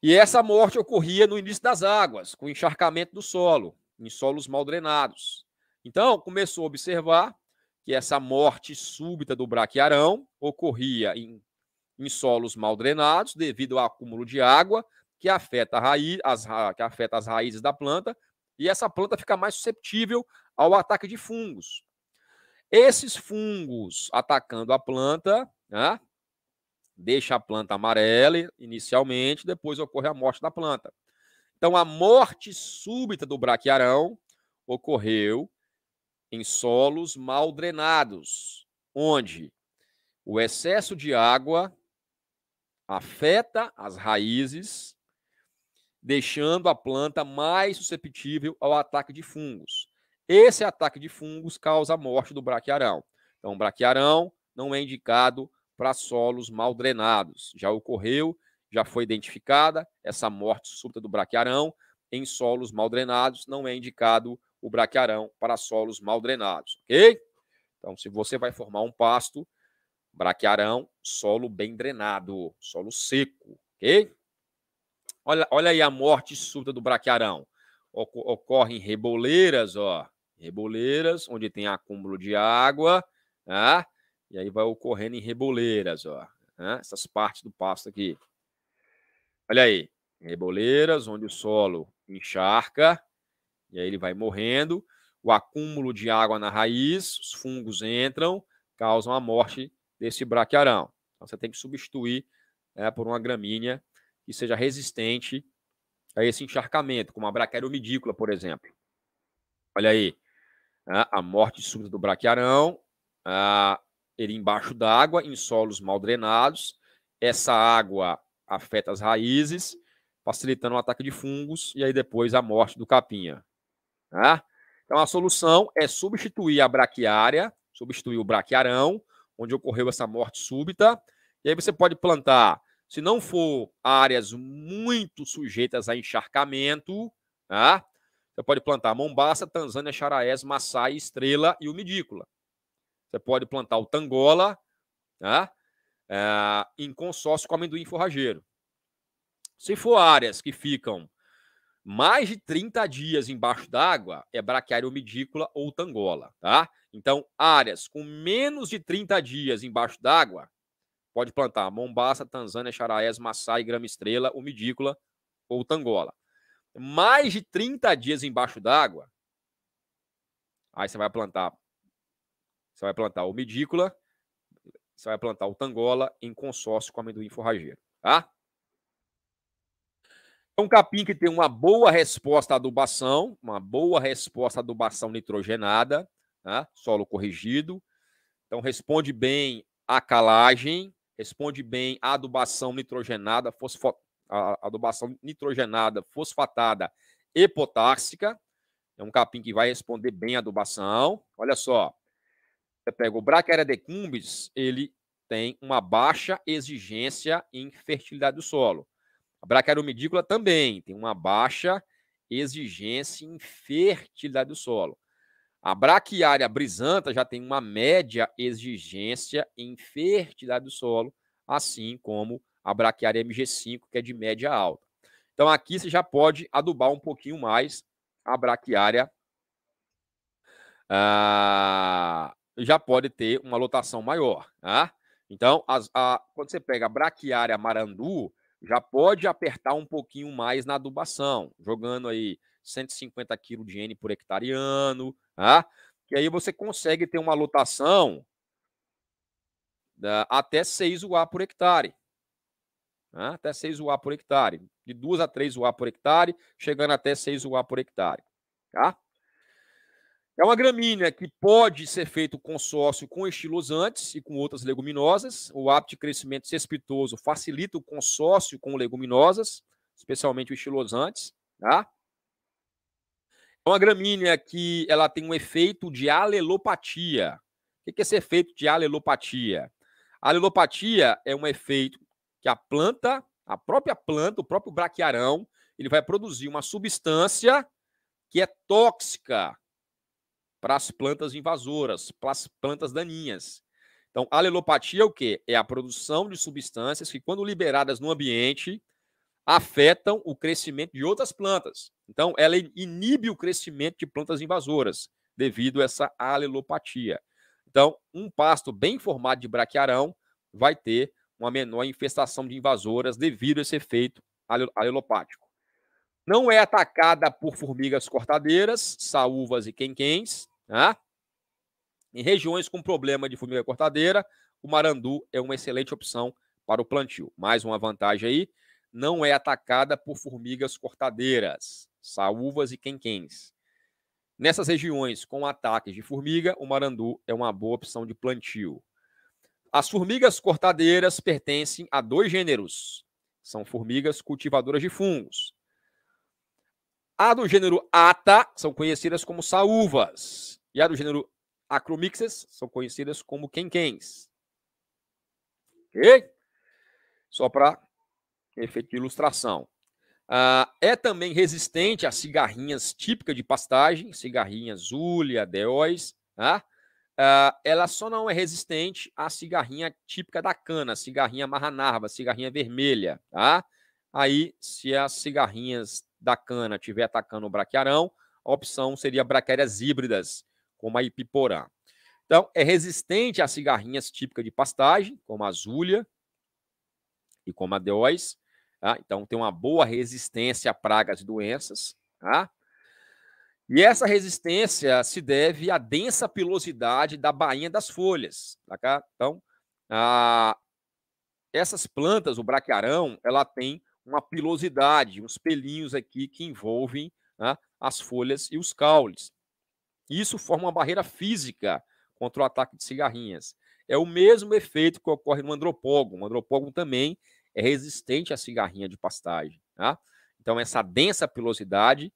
E essa morte ocorria no início das águas, com encharcamento do solo em solos mal drenados. Então, começou a observar que essa morte súbita do braquiarão ocorria em, em solos mal drenados devido ao acúmulo de água que afeta, raiz, as, que afeta as raízes da planta e essa planta fica mais susceptível ao ataque de fungos. Esses fungos atacando a planta, né, deixa a planta amarela inicialmente, depois ocorre a morte da planta. Então, a morte súbita do braquiarão ocorreu em solos mal drenados, onde o excesso de água afeta as raízes, deixando a planta mais susceptível ao ataque de fungos. Esse ataque de fungos causa a morte do braquiarão. Então, o braquiarão não é indicado para solos mal drenados. Já ocorreu já foi identificada, essa morte súbita do braquiarão em solos mal drenados, não é indicado o braquiarão para solos mal drenados, ok? Então, se você vai formar um pasto, braquiarão, solo bem drenado, solo seco, ok? Olha, olha aí a morte súbita do braquiarão. Ocorre em reboleiras, ó, reboleiras, onde tem acúmulo de água, tá? e aí vai ocorrendo em reboleiras, ó, né? essas partes do pasto aqui. Olha aí, reboleiras, onde o solo encharca, e aí ele vai morrendo. O acúmulo de água na raiz, os fungos entram, causam a morte desse braquiarão. Então você tem que substituir né, por uma gramínea que seja resistente a esse encharcamento, como a braquiária medícula, por exemplo. Olha aí, né, a morte súbita do braquiarão, ah, ele embaixo d'água, em solos mal drenados. Essa água afeta as raízes, facilitando o ataque de fungos e aí depois a morte do capinha. Tá? Então a solução é substituir a braquiária, substituir o braquiarão, onde ocorreu essa morte súbita, e aí você pode plantar, se não for áreas muito sujeitas a encharcamento, tá? Você pode plantar Mombaça, Tanzânia, Xaraés, Maçai, Estrela e o Midícula. Você pode plantar o Tangola, tá? é, em consórcio com amendoim forrageiro. Se for áreas que ficam mais de 30 dias embaixo d'água, é braquiária umidícola ou tangola, tá? Então, áreas com menos de 30 dias embaixo d'água, pode plantar Mombaça, Tanzânia, Xaraés, Maçai, Grama Estrela, umidícola ou tangola. Mais de 30 dias embaixo d'água, aí você vai plantar você vai plantar umidícola você vai plantar o tangola em consórcio com o amendoim forrageiro, tá? É um capim que tem uma boa resposta à adubação, uma boa resposta à adubação nitrogenada, tá? solo corrigido. Então, responde bem à calagem, responde bem à adubação nitrogenada, fosfo... adubação nitrogenada, fosfatada e potássica. É um capim que vai responder bem à adubação. Olha só, você pega o Brachiaria decumbis, ele tem uma baixa exigência em fertilidade do solo. A Brachiaromedícula também tem uma baixa exigência em fertilidade do solo. A braquiária brisanta já tem uma média exigência em fertilidade do solo, assim como a braquiária MG5, que é de média alta. Então aqui você já pode adubar um pouquinho mais a braquiária ah, já pode ter uma lotação maior. Tá? Então, as, a, quando você pega a braquiária marandu, já pode apertar um pouquinho mais na adubação, jogando aí 150 kg de N por hectare ano, tá? que aí você consegue ter uma lotação da, até 6 UA por hectare. Tá? Até 6 UA por hectare. De 2 a 3 UA por hectare, chegando até 6 UA por hectare. Tá? É uma gramínea que pode ser feito consórcio com estilosantes e com outras leguminosas. O hábito de crescimento cespitoso facilita o consórcio com leguminosas, especialmente os estilosantes. Tá? É uma gramínea que ela tem um efeito de alelopatia. O que é esse efeito de alelopatia? A alelopatia é um efeito que a planta, a própria planta, o próprio braquiarão, ele vai produzir uma substância que é tóxica para as plantas invasoras, para as plantas daninhas. Então, alelopatia é o quê? É a produção de substâncias que, quando liberadas no ambiente, afetam o crescimento de outras plantas. Então, ela inibe o crescimento de plantas invasoras devido a essa alelopatia. Então, um pasto bem formado de braquiarão vai ter uma menor infestação de invasoras devido a esse efeito alelopático. Não é atacada por formigas cortadeiras, saúvas e quenquens. Né? Em regiões com problema de formiga cortadeira, o marandu é uma excelente opção para o plantio. Mais uma vantagem aí, não é atacada por formigas cortadeiras, saúvas e quenquens. Nessas regiões com ataques de formiga, o marandu é uma boa opção de plantio. As formigas cortadeiras pertencem a dois gêneros. São formigas cultivadoras de fungos. A do gênero ata são conhecidas como saúvas. E a do gênero acromixes são conhecidas como quenquens. Ok? Só para efeito de ilustração. Ah, é também resistente a cigarrinhas típicas de pastagem, cigarrinhas Zulia, deóis. Tá? Ah, ela só não é resistente à cigarrinha típica da cana, cigarrinha marranarva, cigarrinha vermelha. Tá? Aí, se as cigarrinhas da cana estiver atacando o braquearão, a opção seria braquiárias híbridas, como a ipiporã. Então, é resistente a cigarrinhas típicas de pastagem, como a azulha e como a deóis. Tá? Então, tem uma boa resistência a pragas e doenças. Tá? E essa resistência se deve à densa pilosidade da bainha das folhas. Tá? tá? Então, a... essas plantas, o braquearão, ela tem uma pilosidade, uns pelinhos aqui que envolvem né, as folhas e os caules. Isso forma uma barreira física contra o ataque de cigarrinhas. É o mesmo efeito que ocorre no andropógon. O andropógon também é resistente à cigarrinha de pastagem. Tá? Então, essa densa pilosidade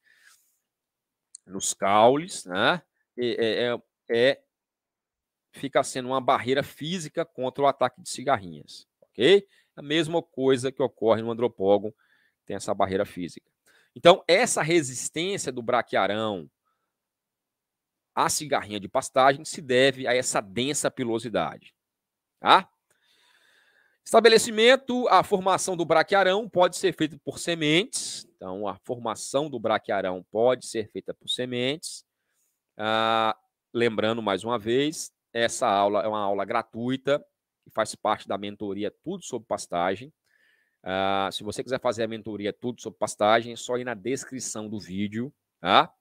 nos caules né, é, é, é, é fica sendo uma barreira física contra o ataque de cigarrinhas. Ok? A mesma coisa que ocorre no andropógon, tem essa barreira física. Então, essa resistência do braquiarão à cigarrinha de pastagem se deve a essa densa pilosidade. Tá? Estabelecimento, a formação do braquiarão pode ser feita por sementes. Então, a formação do braquiarão pode ser feita por sementes. Ah, lembrando mais uma vez, essa aula é uma aula gratuita faz parte da mentoria é Tudo sobre Pastagem. Uh, se você quiser fazer a mentoria é Tudo sobre Pastagem, é só ir na descrição do vídeo, tá?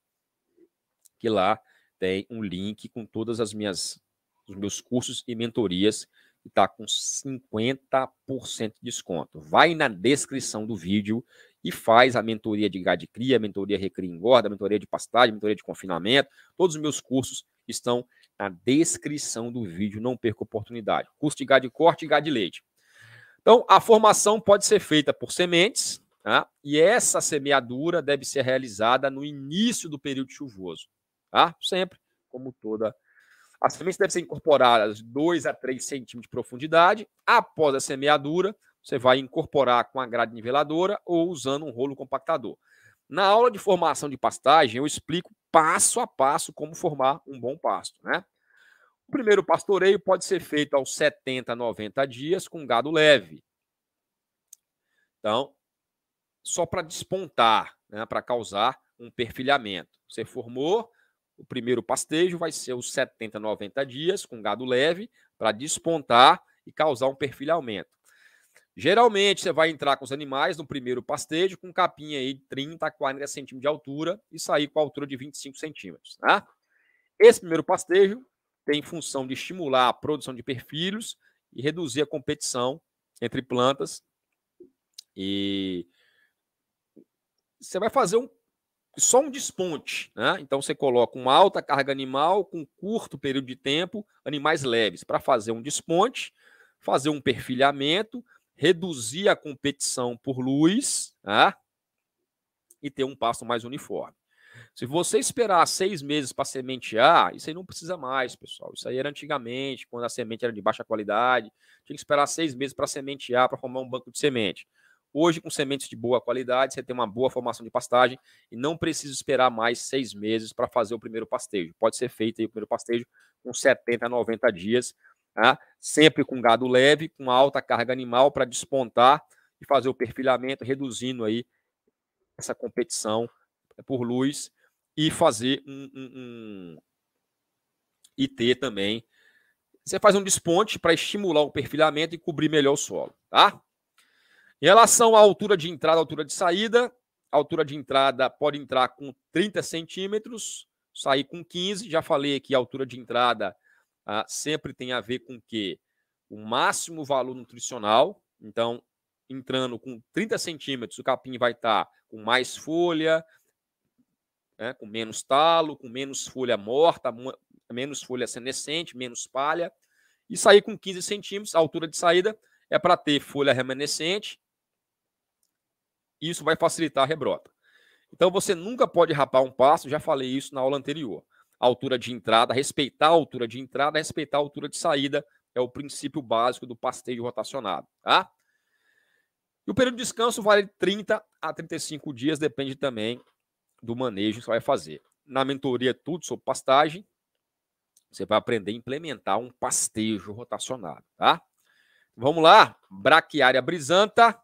Que lá tem um link com todas as minhas os meus cursos e mentorias que está com 50% de desconto. Vai na descrição do vídeo e faz a mentoria de gado de cria, mentoria recria engorda, mentoria de pastagem, mentoria de confinamento. Todos os meus cursos estão na descrição do vídeo. Não perca oportunidade. Curso de gado de corte e gado de leite. Então, a formação pode ser feita por sementes, tá? e essa semeadura deve ser realizada no início do período chuvoso. Tá? Sempre, como toda. As sementes devem ser incorporadas 2 a 3 centímetros de profundidade. Após a semeadura, você vai incorporar com a grade niveladora ou usando um rolo compactador. Na aula de formação de pastagem, eu explico passo a passo como formar um bom pasto, né? O primeiro pastoreio pode ser feito aos 70, 90 dias com gado leve. Então, só para despontar, né, para causar um perfilhamento. Você formou, o primeiro pastejo vai ser os 70, 90 dias com gado leve para despontar e causar um perfilhamento. Geralmente você vai entrar com os animais no primeiro pastejo com capinha aí de 30 a 40 centímetros de altura e sair com a altura de 25 centímetros. Tá? Esse primeiro pastejo tem função de estimular a produção de perfilhos e reduzir a competição entre plantas. E você vai fazer um, só um desponte. Né? Então você coloca uma alta carga animal com curto período de tempo, animais leves, para fazer um desponte, fazer um perfilhamento reduzir a competição por luz né? e ter um pasto mais uniforme. Se você esperar seis meses para sementear, isso aí não precisa mais, pessoal. Isso aí era antigamente, quando a semente era de baixa qualidade, tinha que esperar seis meses para sementear, para formar um banco de semente. Hoje, com sementes de boa qualidade, você tem uma boa formação de pastagem e não precisa esperar mais seis meses para fazer o primeiro pastejo. Pode ser feito aí o primeiro pastejo com 70 a 90 dias Tá? Sempre com gado leve, com alta carga animal para despontar e fazer o perfilhamento, reduzindo aí essa competição por luz e fazer um, um, um... e ter também. Você faz um desponte para estimular o perfilhamento e cobrir melhor o solo, tá? Em relação à altura de entrada, altura de saída, a altura de entrada pode entrar com 30 centímetros, sair com 15. Já falei que a altura de entrada ah, sempre tem a ver com o quê? O máximo valor nutricional. Então, entrando com 30 centímetros, o capim vai estar tá com mais folha, né, com menos talo, com menos folha morta, menos folha senescente, menos palha. E sair com 15 centímetros, a altura de saída, é para ter folha remanescente. Isso vai facilitar a rebrota. Então você nunca pode rapar um passo, já falei isso na aula anterior a altura de entrada, respeitar a altura de entrada, respeitar a altura de saída, é o princípio básico do pastejo rotacionado, tá? E o período de descanso vale 30 a 35 dias, depende também do manejo que você vai fazer. Na mentoria, é tudo sobre pastagem, você vai aprender a implementar um pastejo rotacionado, tá? Vamos lá, braquiária brisanta.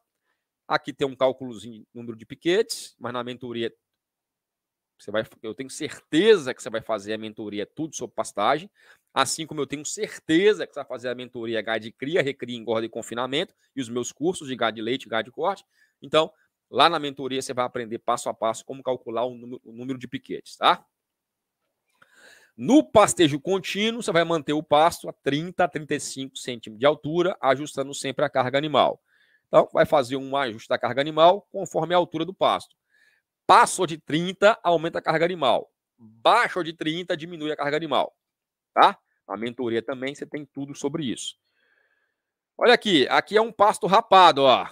Aqui tem um cálculozinho de número de piquetes, mas na mentoria você vai, eu tenho certeza que você vai fazer a mentoria tudo sobre pastagem, assim como eu tenho certeza que você vai fazer a mentoria gado de cria, recria, engorda e confinamento e os meus cursos de gado de leite, gado de corte. Então, lá na mentoria você vai aprender passo a passo como calcular o número, o número de piquetes, tá? No pastejo contínuo, você vai manter o pasto a 30 a 35 centímetros de altura, ajustando sempre a carga animal. Então, vai fazer um ajuste da carga animal conforme a altura do pasto. Passou de 30, aumenta a carga animal. Baixou de 30, diminui a carga animal. Tá? A mentoria também você tem tudo sobre isso. Olha aqui, aqui é um pasto rapado, ó.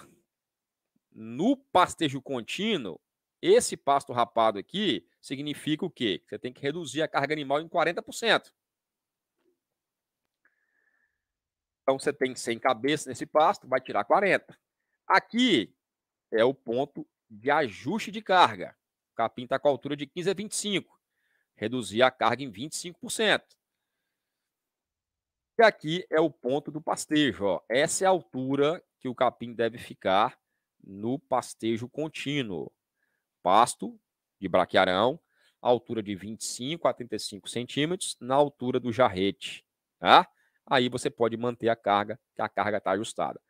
No pastejo contínuo, esse pasto rapado aqui significa o quê? Você tem que reduzir a carga animal em 40%. Então você tem 100 cabeças nesse pasto, vai tirar 40. Aqui é o ponto de ajuste de carga. O capim está com a altura de 15 a 25. Reduzir a carga em 25%. E aqui é o ponto do pastejo. Ó. Essa é a altura que o capim deve ficar no pastejo contínuo. Pasto de braquearão, altura de 25 a 35 centímetros, na altura do jarrete. Tá? Aí você pode manter a carga, que a carga está ajustada.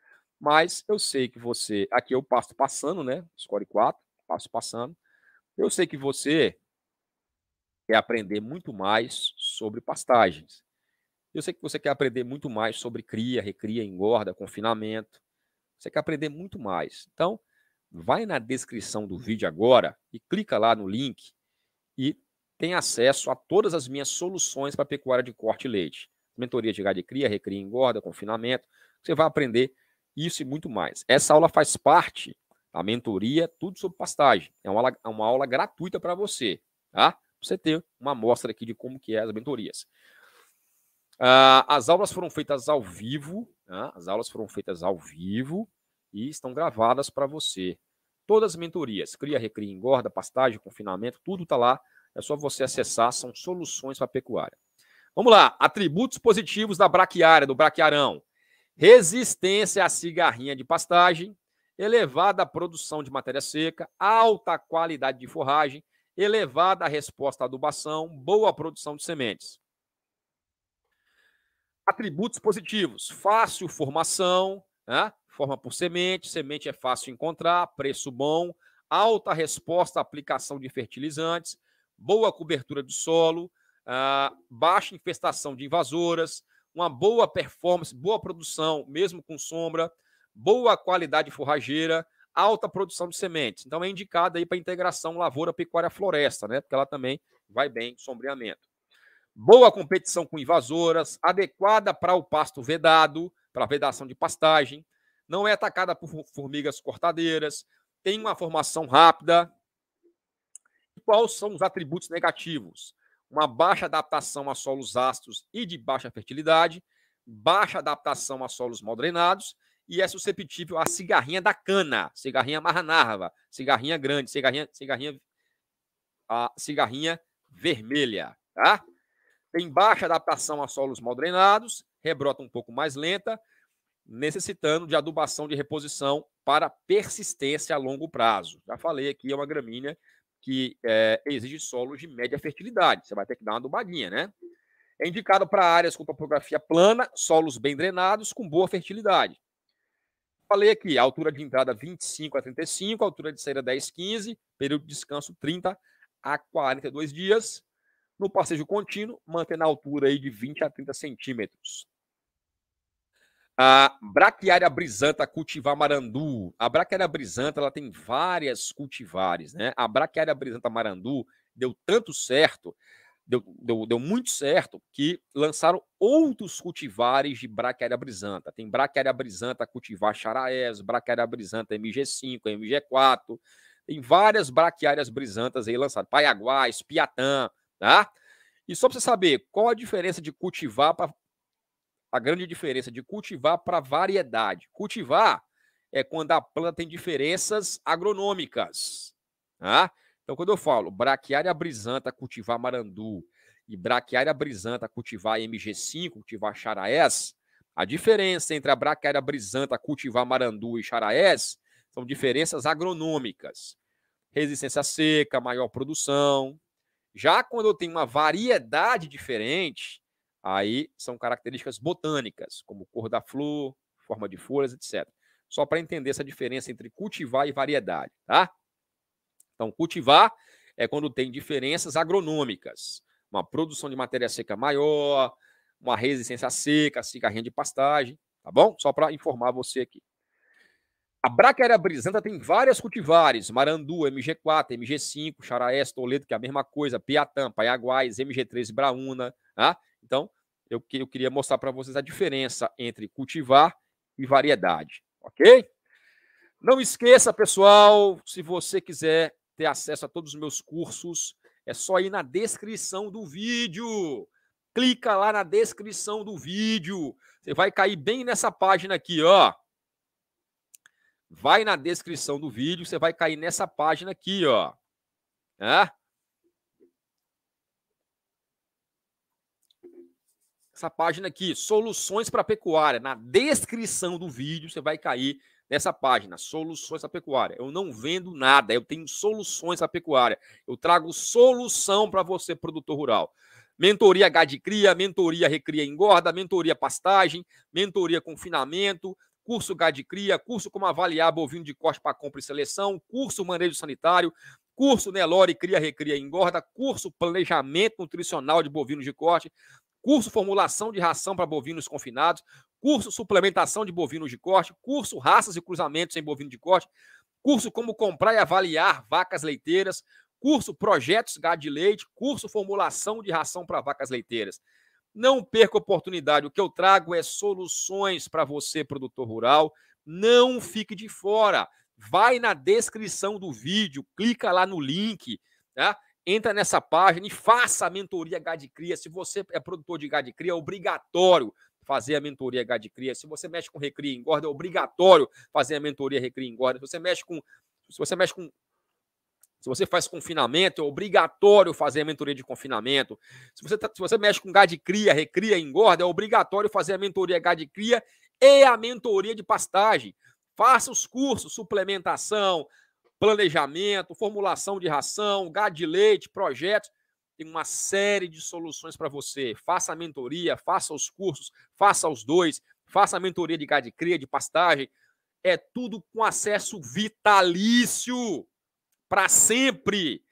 Mas eu sei que você. Aqui eu passo passando, né? Score 4, passo passando. Eu sei que você quer aprender muito mais sobre pastagens. Eu sei que você quer aprender muito mais sobre cria, recria, engorda, confinamento. Você quer aprender muito mais. Então, vai na descrição do vídeo agora e clica lá no link e tem acesso a todas as minhas soluções para pecuária de corte e leite. Mentoria de gado de cria, recria, engorda, confinamento. Você vai aprender isso e muito mais. Essa aula faz parte da mentoria Tudo sobre Pastagem. É uma aula, é uma aula gratuita para você, tá? Você ter uma amostra aqui de como que é as mentorias. Ah, as aulas foram feitas ao vivo, tá? as aulas foram feitas ao vivo e estão gravadas para você. Todas as mentorias, cria, recria, engorda, pastagem, confinamento, tudo está lá. É só você acessar, são soluções para a pecuária. Vamos lá, atributos positivos da braquiária, do braquiarão resistência à cigarrinha de pastagem, elevada produção de matéria seca, alta qualidade de forragem, elevada resposta à adubação, boa produção de sementes. Atributos positivos: fácil formação, né? forma por semente, semente é fácil encontrar, preço bom, alta resposta à aplicação de fertilizantes, boa cobertura de solo, ah, baixa infestação de invasoras, uma boa performance, boa produção, mesmo com sombra, boa qualidade forrageira, alta produção de sementes. Então é indicada aí para integração lavoura, pecuária, floresta, né? Porque ela também vai bem sombreamento. Boa competição com invasoras, adequada para o pasto vedado, para vedação de pastagem, não é atacada por formigas cortadeiras, tem uma formação rápida. Quais são os atributos negativos? uma baixa adaptação a solos ácidos e de baixa fertilidade, baixa adaptação a solos mal drenados e é susceptível à cigarrinha da cana, cigarrinha marranarva, cigarrinha grande, cigarrinha, cigarrinha, a cigarrinha vermelha, tá? Tem baixa adaptação a solos mal drenados, rebrota um pouco mais lenta, necessitando de adubação de reposição para persistência a longo prazo. Já falei aqui, é uma gramínea que é, exige solos de média fertilidade. Você vai ter que dar uma adubadinha, né? É indicado para áreas com topografia plana, solos bem drenados, com boa fertilidade. Falei aqui, altura de entrada 25 a 35, altura de saída 10, 15, período de descanso 30 a 42 dias. No passeio contínuo, mantendo a altura aí de 20 a 30 centímetros. A braquiária brisanta cultivar marandu. A braquiária brisanta ela tem várias cultivares, né? A braquiária brisanta marandu deu tanto certo, deu, deu, deu muito certo, que lançaram outros cultivares de braquiária brisanta. Tem braquiária brisanta cultivar Xaraés, braquiária brisanta MG5, MG4. Tem várias braquiárias brisantas aí lançadas. Paiaguá, Espiatã, tá? E só para você saber, qual a diferença de cultivar a grande diferença de cultivar para variedade. Cultivar é quando a planta tem diferenças agronômicas. Tá? Então, quando eu falo braquiária brisanta cultivar marandu e braquiária brisanta cultivar MG5, cultivar xaraés, a diferença entre a braquiária brisanta cultivar marandu e xaraés são diferenças agronômicas. Resistência seca, maior produção. Já quando eu tenho uma variedade diferente, Aí são características botânicas, como cor da flor, forma de folhas, etc. Só para entender essa diferença entre cultivar e variedade, tá? Então, cultivar é quando tem diferenças agronômicas, uma produção de matéria seca maior, uma resistência seca, cigarrinha de pastagem, tá bom? Só para informar você aqui. A Bracaria brisanta tem várias cultivares, Marandu, MG4, MG5, Xaraés, Toledo, que é a mesma coisa, Piatã, Paiaguais, MG3, Braúna, tá? Então, eu, eu queria mostrar para vocês a diferença entre cultivar e variedade, ok? Não esqueça, pessoal, se você quiser ter acesso a todos os meus cursos, é só ir na descrição do vídeo. Clica lá na descrição do vídeo. Você vai cair bem nessa página aqui, ó. Vai na descrição do vídeo, você vai cair nessa página aqui, ó. Né? essa página aqui, Soluções para Pecuária. Na descrição do vídeo, você vai cair nessa página, Soluções para Pecuária. Eu não vendo nada, eu tenho soluções para pecuária. Eu trago solução para você, produtor rural. Mentoria H de Cria, mentoria Recria Engorda, mentoria Pastagem, mentoria Confinamento, curso H de Cria, curso Como Avaliar Bovino de Corte para Compra e Seleção, curso Manejo Sanitário, curso Nelore Cria, Recria Engorda, curso Planejamento Nutricional de Bovinos de Corte, curso Formulação de Ração para Bovinos Confinados, curso Suplementação de Bovinos de Corte, curso Raças e Cruzamentos em Bovino de Corte, curso Como Comprar e Avaliar Vacas Leiteiras, curso Projetos Gado de Leite, curso Formulação de Ração para Vacas Leiteiras. Não perca oportunidade. O que eu trago é soluções para você, produtor rural. Não fique de fora. Vai na descrição do vídeo, clica lá no link. Tá? entra nessa página e faça a mentoria de Cria. Se você é produtor de de Cria, é obrigatório fazer a mentoria de Cria. Se você mexe com Recria e Engorda, é obrigatório fazer a mentoria Recria e Engorda. Se você mexe com se você mexe com se você faz confinamento, é obrigatório fazer a mentoria de confinamento. Se você, tá, se você mexe com gado de cria, recria, engorda, é obrigatório fazer a mentoria gado de cria e a mentoria de pastagem. Faça os cursos, suplementação, planejamento, formulação de ração, gado de leite, projetos. Tem uma série de soluções para você. Faça a mentoria, faça os cursos, faça os dois, faça a mentoria de gado de cria, de pastagem. É tudo com acesso vitalício para sempre.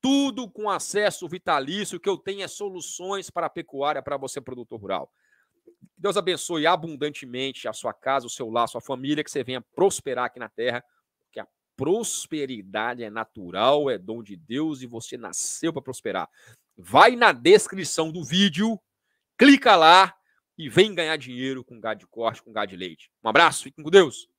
Tudo com acesso vitalício. que eu tenho é soluções para a pecuária, para você, produtor rural. Deus abençoe abundantemente a sua casa, o seu lar, a sua família, que você venha prosperar aqui na terra prosperidade é natural, é dom de Deus e você nasceu para prosperar. Vai na descrição do vídeo, clica lá e vem ganhar dinheiro com gado de corte, com gado de leite. Um abraço, fiquem com Deus.